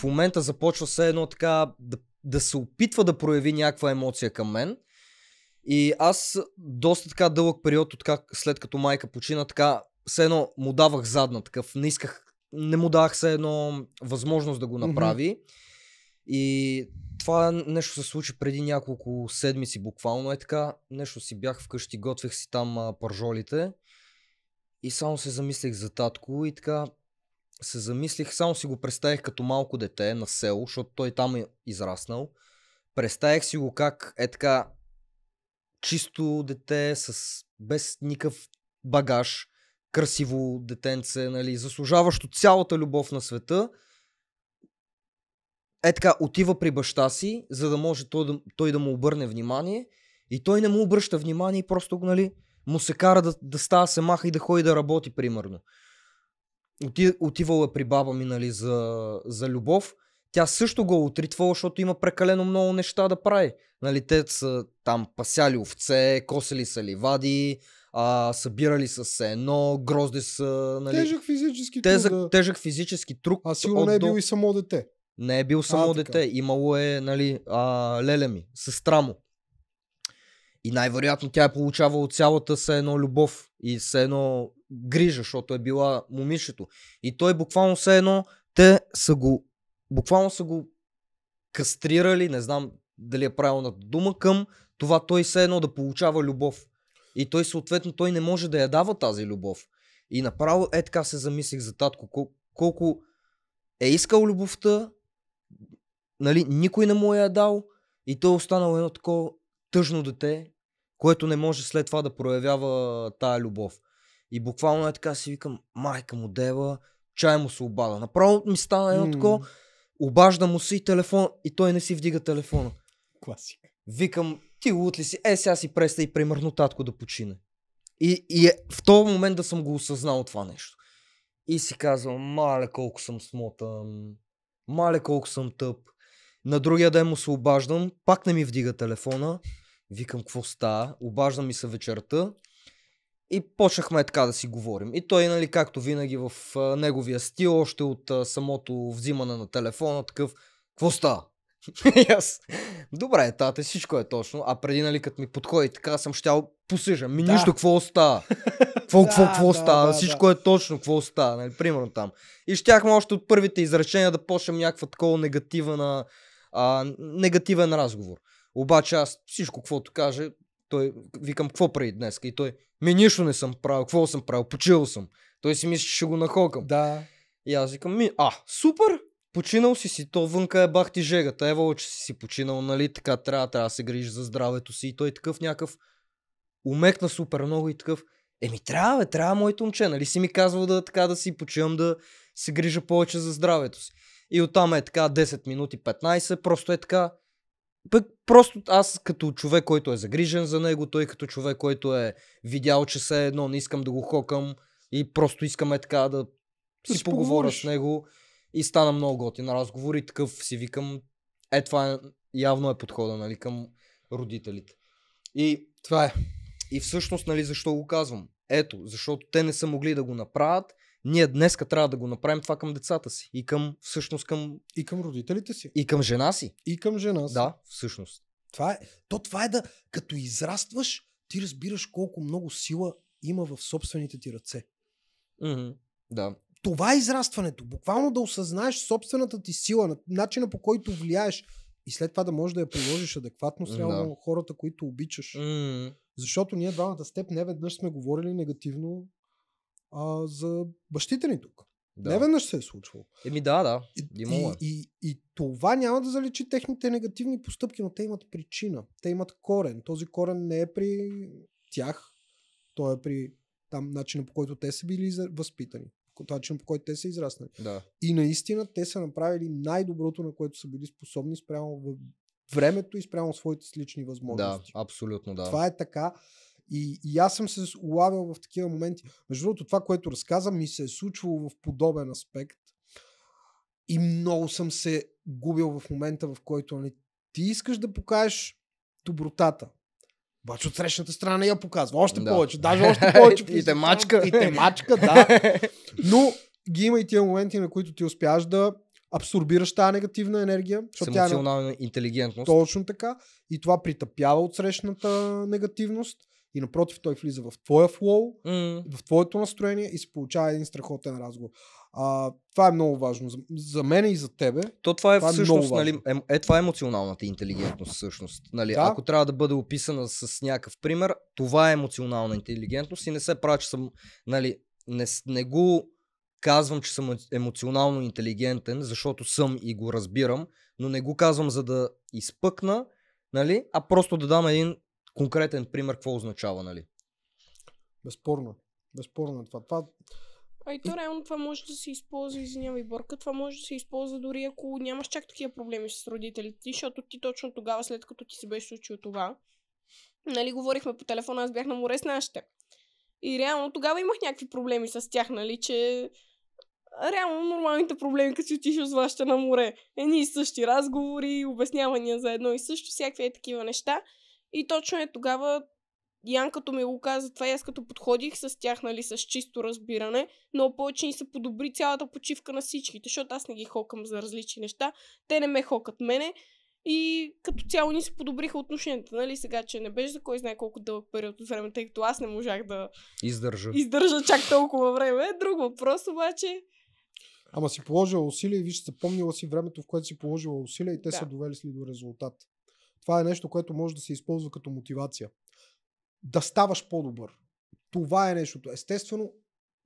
в момента започва все едно така да, да се опитва да прояви някаква емоция към мен – и аз доста така дълъг период, от как, след като майка почина, така все едно му давах задна, такъв не исках, не му давах все едно възможност да го направи. Mm-hmm. И това нещо се случи преди няколко седмици буквално е така. Нещо си бях вкъщи, готвих си там а, пържолите. И само се замислих за татко и така се замислих, само си го представих като малко дете на село, защото той там е израснал. Представих си го как е така чисто дете, с, без никакъв багаж, красиво детенце, нали, заслужаващо цялата любов на света, е така, отива при баща си, за да може той да, той да му обърне внимание и той не му обръща внимание и просто, нали, му се кара да, да става се маха и да ходи да работи, примерно. Оти, отивал е при баба ми, нали, за, за любов – тя също го е отритвала, защото има прекалено много неща да прави. Нали, те са там пасяли овце, косели са ливади, а, събирали с едно, грозди са... Нали, тежък физически тежък, труд. Да... Тежък физически труд. А сигурно не е бил до... и само дете. Не е бил само а, дете. Така. Имало е нали, а, леле ми, сестра му. И най-вероятно тя е получавала от цялата се едно любов и се едно грижа, защото е била момишето. И той буквално се едно те са го буквално са го кастрирали, не знам дали е правилната дума, към това той все едно да получава любов. И той съответно той не може да я дава тази любов. И направо е така се замислих за татко, колко, колко е искал любовта, нали, никой не му е я е дал и той е останал едно такова тъжно дете, което не може след това да проявява тая любов. И буквално е така си викам, майка му дева, чай му се обада. Направо ми стана едно mm. такова, Обажда му се и телефон и той не си вдига телефона. Класик. Викам, ти лут ли си? Е, сега си и примерно татко да почине. И, и е, в този момент да съм го осъзнал това нещо. И си казвам, мале колко съм смотан, мале колко съм тъп. На другия ден му се обаждам, пак не ми вдига телефона. Викам, какво става? Обаждам ми се вечерта. И почнахме така да си говорим. И той, нали, както винаги в а, неговия стил, още от а, самото взимане на телефона, такъв, какво става? аз, добре, тате, всичко е точно, а преди, нали, като ми подходи така, съм щял посижам. Ми да. нищо, какво остава? Какво, какво, какво остава? Всичко е точно, какво остава? Нали, примерно там. И щяхме още от първите изречения да почнем някаква такова негативна, а, негативен разговор. Обаче аз всичко, каквото каже, той, викам, какво прави днес? И той, ми нищо не съм правил, какво съм правил, почил съм. Той си мисли, че ще го нахокам. Да. И аз викам, ми, а, супер, починал си си, то вънка е бах ти жегата, ева, че си си починал, нали, така трябва, трябва да се грижи за здравето си. И той е такъв някакъв, умекна супер много и такъв, еми трябва, бе, трябва моето момче, нали си ми казвал да така да си почивам, да се грижа повече за здравето си. И оттам е така 10 минути 15, просто е така, пък просто аз като човек, който е загрижен за него, той като човек, който е видял, че се едно, не искам да го хокам и просто искаме така да си, си поговоря с него и стана много готин разговор и такъв си викам, е това е, явно е подхода нали, към родителите. И това е. И всъщност, нали, защо го казвам? Ето, защото те не са могли да го направят ние днес трябва да го направим това към децата си и към всъщност към... И към родителите си. И към жена си. И към жена си. Да, всъщност. Това е, то това е да, като израстваш, ти разбираш колко много сила има в собствените ти ръце. Mm-hmm. Да. Това е израстването. Буквално да осъзнаеш собствената ти сила, начина по който влияеш и след това да можеш да я приложиш адекватно mm-hmm. хората, които обичаш. Mm-hmm. Защото ние двамата степ, не веднъж сме говорили негативно а, за бащите ни тук. Да. Не веднъж се е случвало. Еми да, да. И, и, и, и това няма да заличи техните негативни постъпки, но те имат причина. Те имат корен. Този корен не е при тях. Той е при там начина по който те са били възпитани. Начина по който те са израснали. Да. И наистина те са направили най-доброто, на което са били способни спрямо времето и спрямо своите лични възможности. Да, абсолютно да. Това е така. И, и аз съм се улавял в такива моменти. Между другото, това, което разказвам, ми се е случвало в подобен аспект. И много съм се губил в момента, в който нали, ти искаш да покажеш добротата. Обаче от срещната страна не я показва. Още да. повече. Даже още повече. и те мачка. И те мачка, да. Но ги има и тия моменти, на които ти успяваш да абсорбираш тази негативна енергия. С е емоционална тя... интелигентност. Точно така. И това притъпява от срещната негативност. И напротив, той влиза в твоя флоу, mm. в твоето настроение и се получава един страхотен разговор. А, това е много важно за, за мен и за тебе. То това е това е всъщност, е нали, е, е, това е емоционалната интелигентност всъщност. Нали, да. Ако трябва да бъде описана с някакъв пример, това е емоционална интелигентност и не се прави, че съм, нали, не, не го казвам, че съм е, емоционално интелигентен, защото съм и го разбирам, но не го казвам за да изпъкна, нали, а просто да дам един конкретен пример какво означава, нали? Безспорно. Безспорно е това. това... А и то реално това може да се използва, извинявай Борка, това може да се използва дори ако нямаш чак такива проблеми с родителите ти, защото ти точно тогава, след като ти се беше случило това, нали, говорихме по телефона, аз бях на море с нашите. И реално тогава имах някакви проблеми с тях, нали, че реално нормалните проблеми, като си отиш с вашата на море. Едни и същи разговори, обяснявания за едно и също, всякакви е такива неща. И точно е тогава Ян като ми го каза това и аз като подходих с тях, нали, с чисто разбиране, но повече ни се подобри цялата почивка на всичките, защото аз не ги хокам за различни неща, те не ме хокат мене и като цяло ни се подобриха отношенията, нали, сега, че не беше за кой знае колко дълъг период от време, тъй като аз не можах да издържа, издържа чак толкова време. Друг въпрос обаче, Ама си положила усилия и виж, запомнила си времето, в което си положила усилия и те да. са довели до резултат. Това е нещо, което може да се използва като мотивация. Да ставаш по-добър. Това е нещото. Естествено,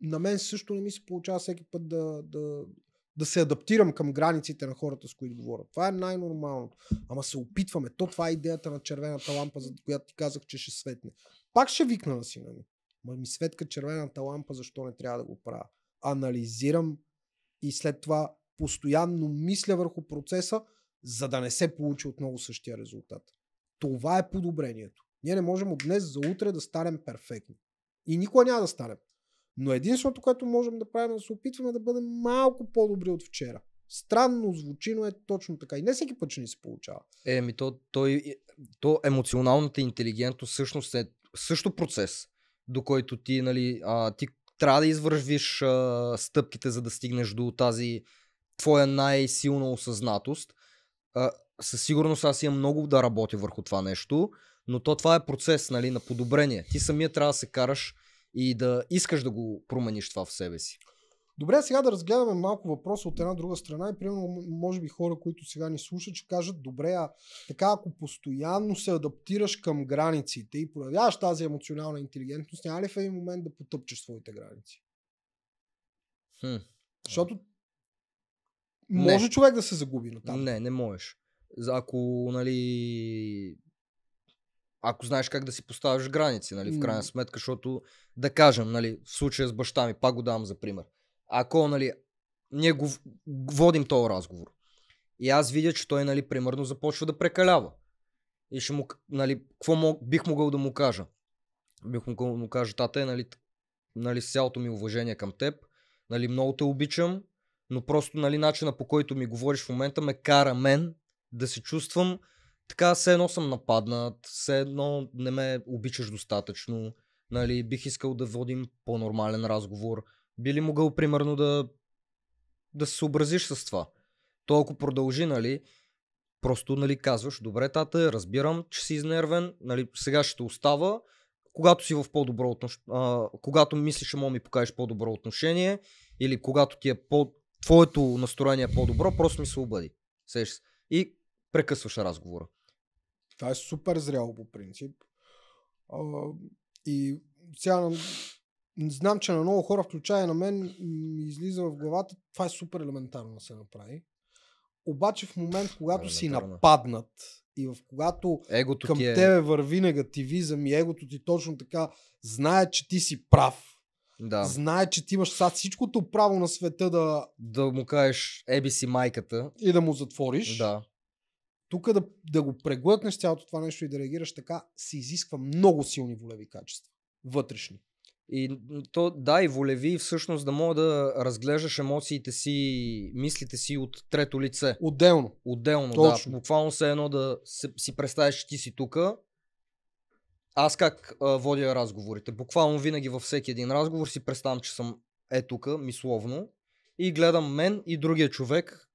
на мен също не ми се получава всеки път да, да, да се адаптирам към границите на хората, с които говоря. Това е най-нормалното. Ама се опитваме. То това е идеята на червената лампа, за която ти казах, че ще светне. Пак ще викна на сина ми. Ма ми светка червената лампа, защо не трябва да го правя? Анализирам и след това постоянно мисля върху процеса, за да не се получи отново същия резултат. Това е подобрението. Ние не можем от днес за утре да станем перфектни. И никога няма да станем. Но единственото, което можем да правим е да се опитваме да бъдем малко по-добри от вчера. Странно звучи, но е точно така. И не всеки път че ни се получава. Еми, то, той, е, то емоционалната интелигентност всъщност е също процес, до който ти, нали, а, ти трябва да извършиш стъпките, за да стигнеш до тази твоя най-силна осъзнатост а, със сигурност аз имам много да работя върху това нещо, но то това е процес нали, на подобрение. Ти самия трябва да се караш и да искаш да го промениш това в себе си. Добре, сега да разгледаме малко въпроса от една друга страна и примерно може би хора, които сега ни слушат, ще кажат, добре, а така ако постоянно се адаптираш към границите и проявяваш тази емоционална интелигентност, няма ли в един момент да потъпчеш своите граници? Хм. Защото може не. човек да се загуби на там. Не, не можеш. Ако, нали, ако знаеш как да си поставяш граници, нали, в крайна сметка, защото да кажем, нали, в случая с баща ми, пак го давам за пример. Ако, нали, ние го водим този разговор и аз видя, че той, нали, примерно започва да прекалява. И ще му, нали, какво мог, бих могъл да му кажа? Бих могъл да му кажа, тате, нали, нали, с цялото ми уважение към теб, нали, много те обичам, но просто нали, начина по който ми говориш в момента ме кара мен да се чувствам така, все едно съм нападнат, все едно не ме обичаш достатъчно, нали, бих искал да водим по-нормален разговор. Би ли могъл, примерно, да, да се съобразиш с това? То ако продължи, нали, просто нали, казваш, добре тата, разбирам, че си изнервен, нали, сега ще остава, когато си в по-добро отношение, когато мислиш, че мога ми покажеш по-добро отношение, или когато ти е по- твоето настроение е по-добро, просто ми се обади. Сеш. И прекъсваш разговора. Това е супер зряло по принцип. А, и сега знам, че на много хора, включая на мен, ми излиза в главата, това е супер елементарно да се направи. Обаче в момент, когато си нападнат и в когато егото към е... тебе върви негативизъм и егото ти точно така знае, че ти си прав, да. знае, че ти имаш са всичкото право на света да... Да му кажеш еби си майката. И да му затвориш. Да. Тук да, да го преглътнеш цялото това нещо и да реагираш така, се изисква много силни волеви качества. Вътрешни. И то, да, и волеви всъщност да мога да разглеждаш емоциите си, мислите си от трето лице. Отделно. Отделно, Точно. да. Буквално се едно да си представиш, че ти си тука аз как а, водя разговорите? Буквално винаги във всеки един разговор си представям, че съм е тук, мисловно, и гледам мен и другия човек,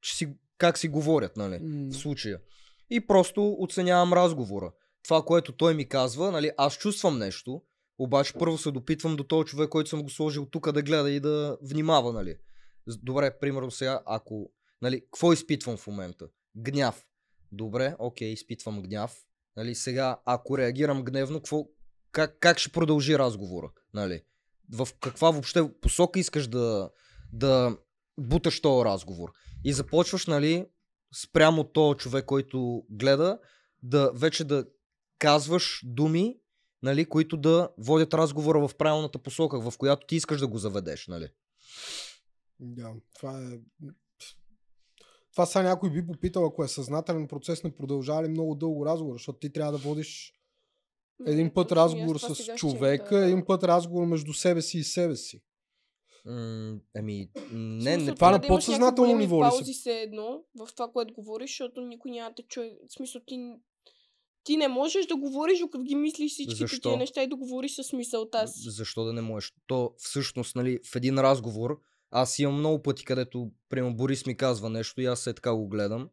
че си, как си говорят, нали, mm. в случая. И просто оценявам разговора. Това, което той ми казва, нали, аз чувствам нещо, обаче първо се допитвам до този човек, който съм го сложил тук да гледа и да внимава, нали. Добре, примерно сега, ако, нали, какво изпитвам в момента? Гняв. Добре, окей, изпитвам гняв Нали, сега, ако реагирам гневно, какво, как, как ще продължи разговора? Нали? В каква въобще посока искаш да, да буташ този разговор? И започваш, нали, спрямо този човек, който гледа, да вече да казваш думи, нали, които да водят разговора в правилната посока, в която ти искаш да го заведеш, нали? Да, това е това сега някой би попитал, ако е съзнателен процес, не продължава ли много дълго разговор, защото ти трябва да водиш един път е разговор с човека, един път разговор между себе си и себе си. Mm, ами, не, не. Това на подсъзнателно ниво ли се? се едно в това, което говориш, защото никой няма да чуе. В смисъл, ти, ти не можеш да говориш, докато ги мислиш всички тези неща и да говориш с мисълта си. Защо да не можеш? То всъщност, нали, в един разговор аз имам много пъти, където, прямо Борис ми казва нещо и аз се така го гледам.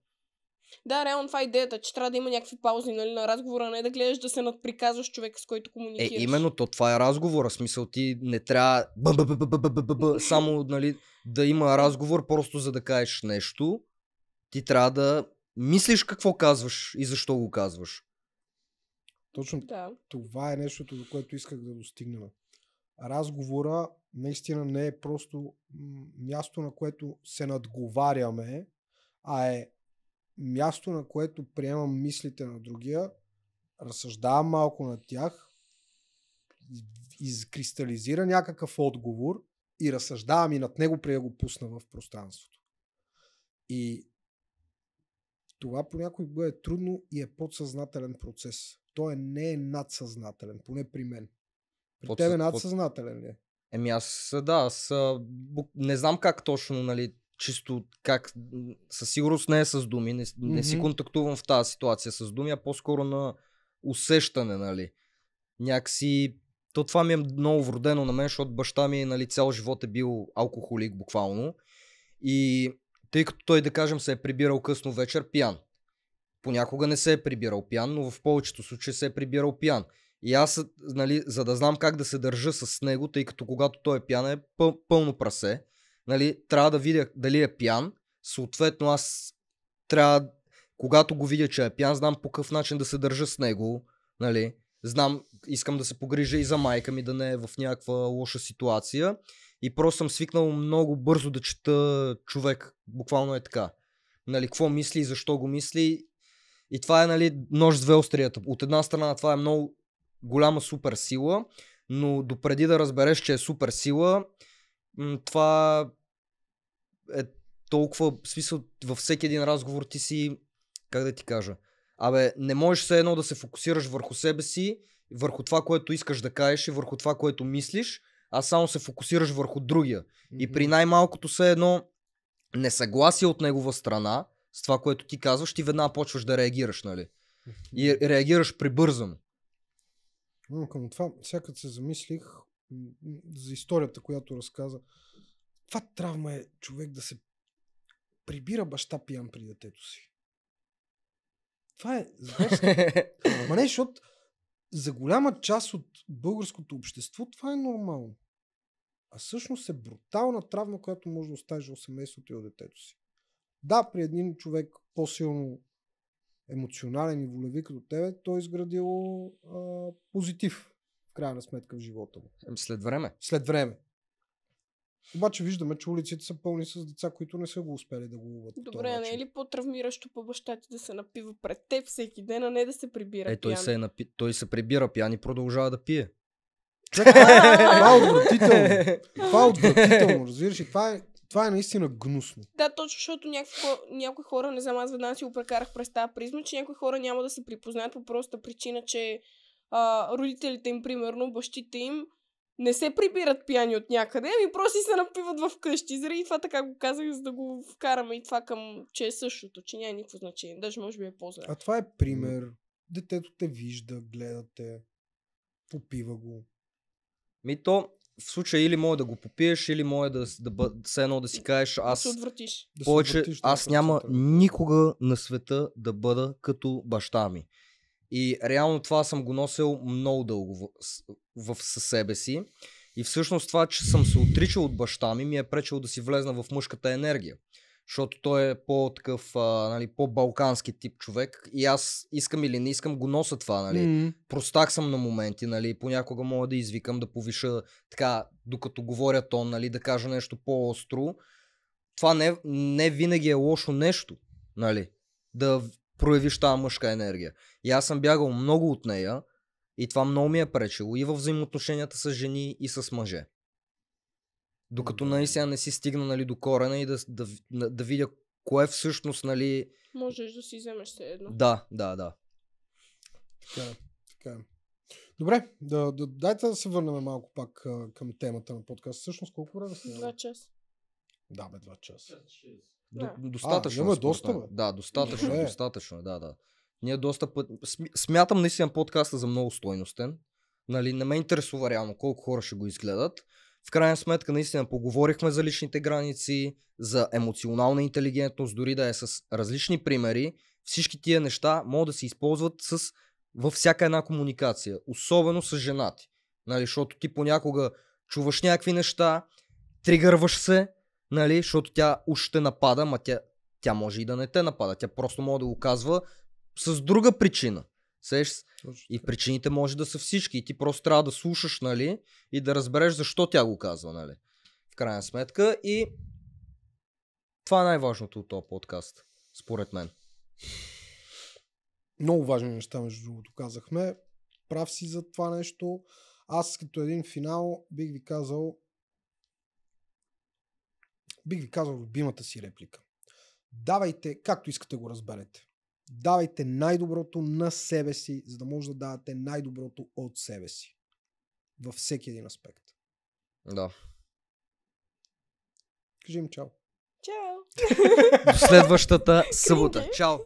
Да, реално това е идеята, че трябва да има някакви паузи нали, на разговора, а не да гледаш да се надприказваш човек с който е, комуникираш. Е, именно то, това е разговора. Смисъл ти не трябва само нали, да има разговор, просто за да кажеш нещо. Ти трябва да мислиш какво казваш и защо го казваш. Точно да. това е нещото, до което исках да достигнем. Разговора наистина не е просто място, на което се надговаряме, а е място, на което приемам мислите на другия, разсъждавам малко на тях, изкристализира някакъв отговор и разсъждавам и над него, преди да го пусна в пространството. И това понякога е трудно и е подсъзнателен процес. Той не е надсъзнателен, поне при мен. При е Подсъ... тебе надсъзнателен ли е? Еми аз да, аз не знам как точно, нали, чисто как, със сигурност не е с думи, не, mm-hmm. не си контактувам в тази ситуация с думи, а по-скоро на усещане, нали. Някакси, то това ми е много вродено на мен, защото баща ми, нали, цял живот е бил алкохолик буквално. И тъй като той, да кажем, се е прибирал късно вечер пиян. Понякога не се е прибирал пиян, но в повечето случаи се е прибирал пиян. И аз, нали, за да знам как да се държа с него, тъй като когато той е пиян е пълно прасе, нали, трябва да видя дали е пиян. Съответно аз трябва, когато го видя, че е пиян, знам по какъв начин да се държа с него. Нали. Знам, искам да се погрижа и за майка ми, да не е в някаква лоша ситуация. И просто съм свикнал много бързо да чета човек. Буквално е така. Нали, какво мисли и защо го мисли. И това е нали, нож с две острията. От една страна това е много голяма суперсила, но допреди да разбереш, че е суперсила, това е толкова, в смисъл, във всеки един разговор ти си, как да ти кажа, абе, не можеш все едно да се фокусираш върху себе си, върху това, което искаш да кажеш и върху това, което мислиш, а само се фокусираш върху другия. Mm-hmm. И при най-малкото все едно несъгласие от негова страна с това, което ти казваш, ти веднага почваш да реагираш, нали? И реагираш прибързано. Но към това, сега се замислих за историята, която разказа, това травма е човек да се прибира баща пиян при детето си. Това е Ма не, защото за голяма част от българското общество това е нормално. А всъщност е брутална травма, която може да оставиш в семейството и от детето си. Да, при един човек по-силно емоционален и волеви като тебе, то е изградило а, позитив в крайна сметка в живота му. След време. След време. Обаче виждаме, че улиците са пълни с деца, които не са го успели да го уват. Добре, не е ли по-травмиращо по баща ти да се напива пред теб всеки ден, а не да се прибира? Е, той пиян. се, е напи... той се прибира пиян и продължава да пие. Това е отвратително. Това е отвратително, разбираш. И това е това е наистина гнусно. Да, точно защото хора, някои хора, не знам, аз веднага си го прекарах през тази призма, че някои хора няма да се припознаят по проста причина, че а, родителите им, примерно, бащите им, не се прибират пияни от някъде, ами просто се напиват в къщи. Заради това така го казах, за да го вкараме и това към, че е същото, че няма никакво значение. Даже може би е по-зле. А това е пример. Детето те вижда, гледате, попива го. Ми то, в случая или може да го попиеш, или може да, да, да все едно да си кажеш аз да се отвратиш. повече, да се отвратиш, аз няма никога на света да бъда като баща ми. И реално това съм го носил много дълго в, в, със себе си. И всъщност това, че съм се отричал от баща ми, ми е пречело да си влезна в мъжката енергия защото той е по-такъв, а, нали, по-балкански тип човек и аз искам или не искам го носа това, нали. Mm-hmm. Простах съм на моменти, нали, понякога мога да извикам, да повиша така, докато говоря тон, нали, да кажа нещо по-остро. Това не, не винаги е лошо нещо, нали, да проявиш тази мъжка енергия. И аз съм бягал много от нея и това много ми е пречило и в взаимоотношенията с жени и с мъже. Докато наистина не си стигна нали, до корена и да, да, да, да видя кое всъщност, нали... Можеш да си вземеш се едно. Да, да, да. Така, така. Добре, да, да, дайте да се върнем малко пак а, към темата на подкаста, Всъщност колко време сме? Два часа. Да, бе, два часа. До, да. достатъчно. А, имаме доста, бе. Да, достатъчно, е. достатъчно, да, да. Ние доста път... Смятам наистина подкаста за много стойностен. Нали, не ме интересува реално колко хора ще го изгледат. В крайна сметка, наистина поговорихме за личните граници, за емоционална интелигентност, дори да е с различни примери. Всички тия неща могат да се използват с, във всяка една комуникация, особено с женати. Нали, защото ти понякога чуваш някакви неща, тригърваш се, нали, защото тя уж ще напада, ма тя, тя може и да не те напада. Тя просто може да го казва с друга причина. Сеш, и причините може да са всички. И ти просто трябва да слушаш, нали? И да разбереш защо тя го казва, нали? В крайна сметка. И това е най-важното от този подкаст, според мен. Много важни неща, между другото, казахме. Прав си за това нещо. Аз като един финал бих ви казал бих ви казал любимата си реплика. Давайте, както искате го разберете. Давайте най-доброто на себе си, за да може да давате най-доброто от себе си. Във всеки един аспект. Да. Кажи им чао. Чао! До следващата събота. Чао!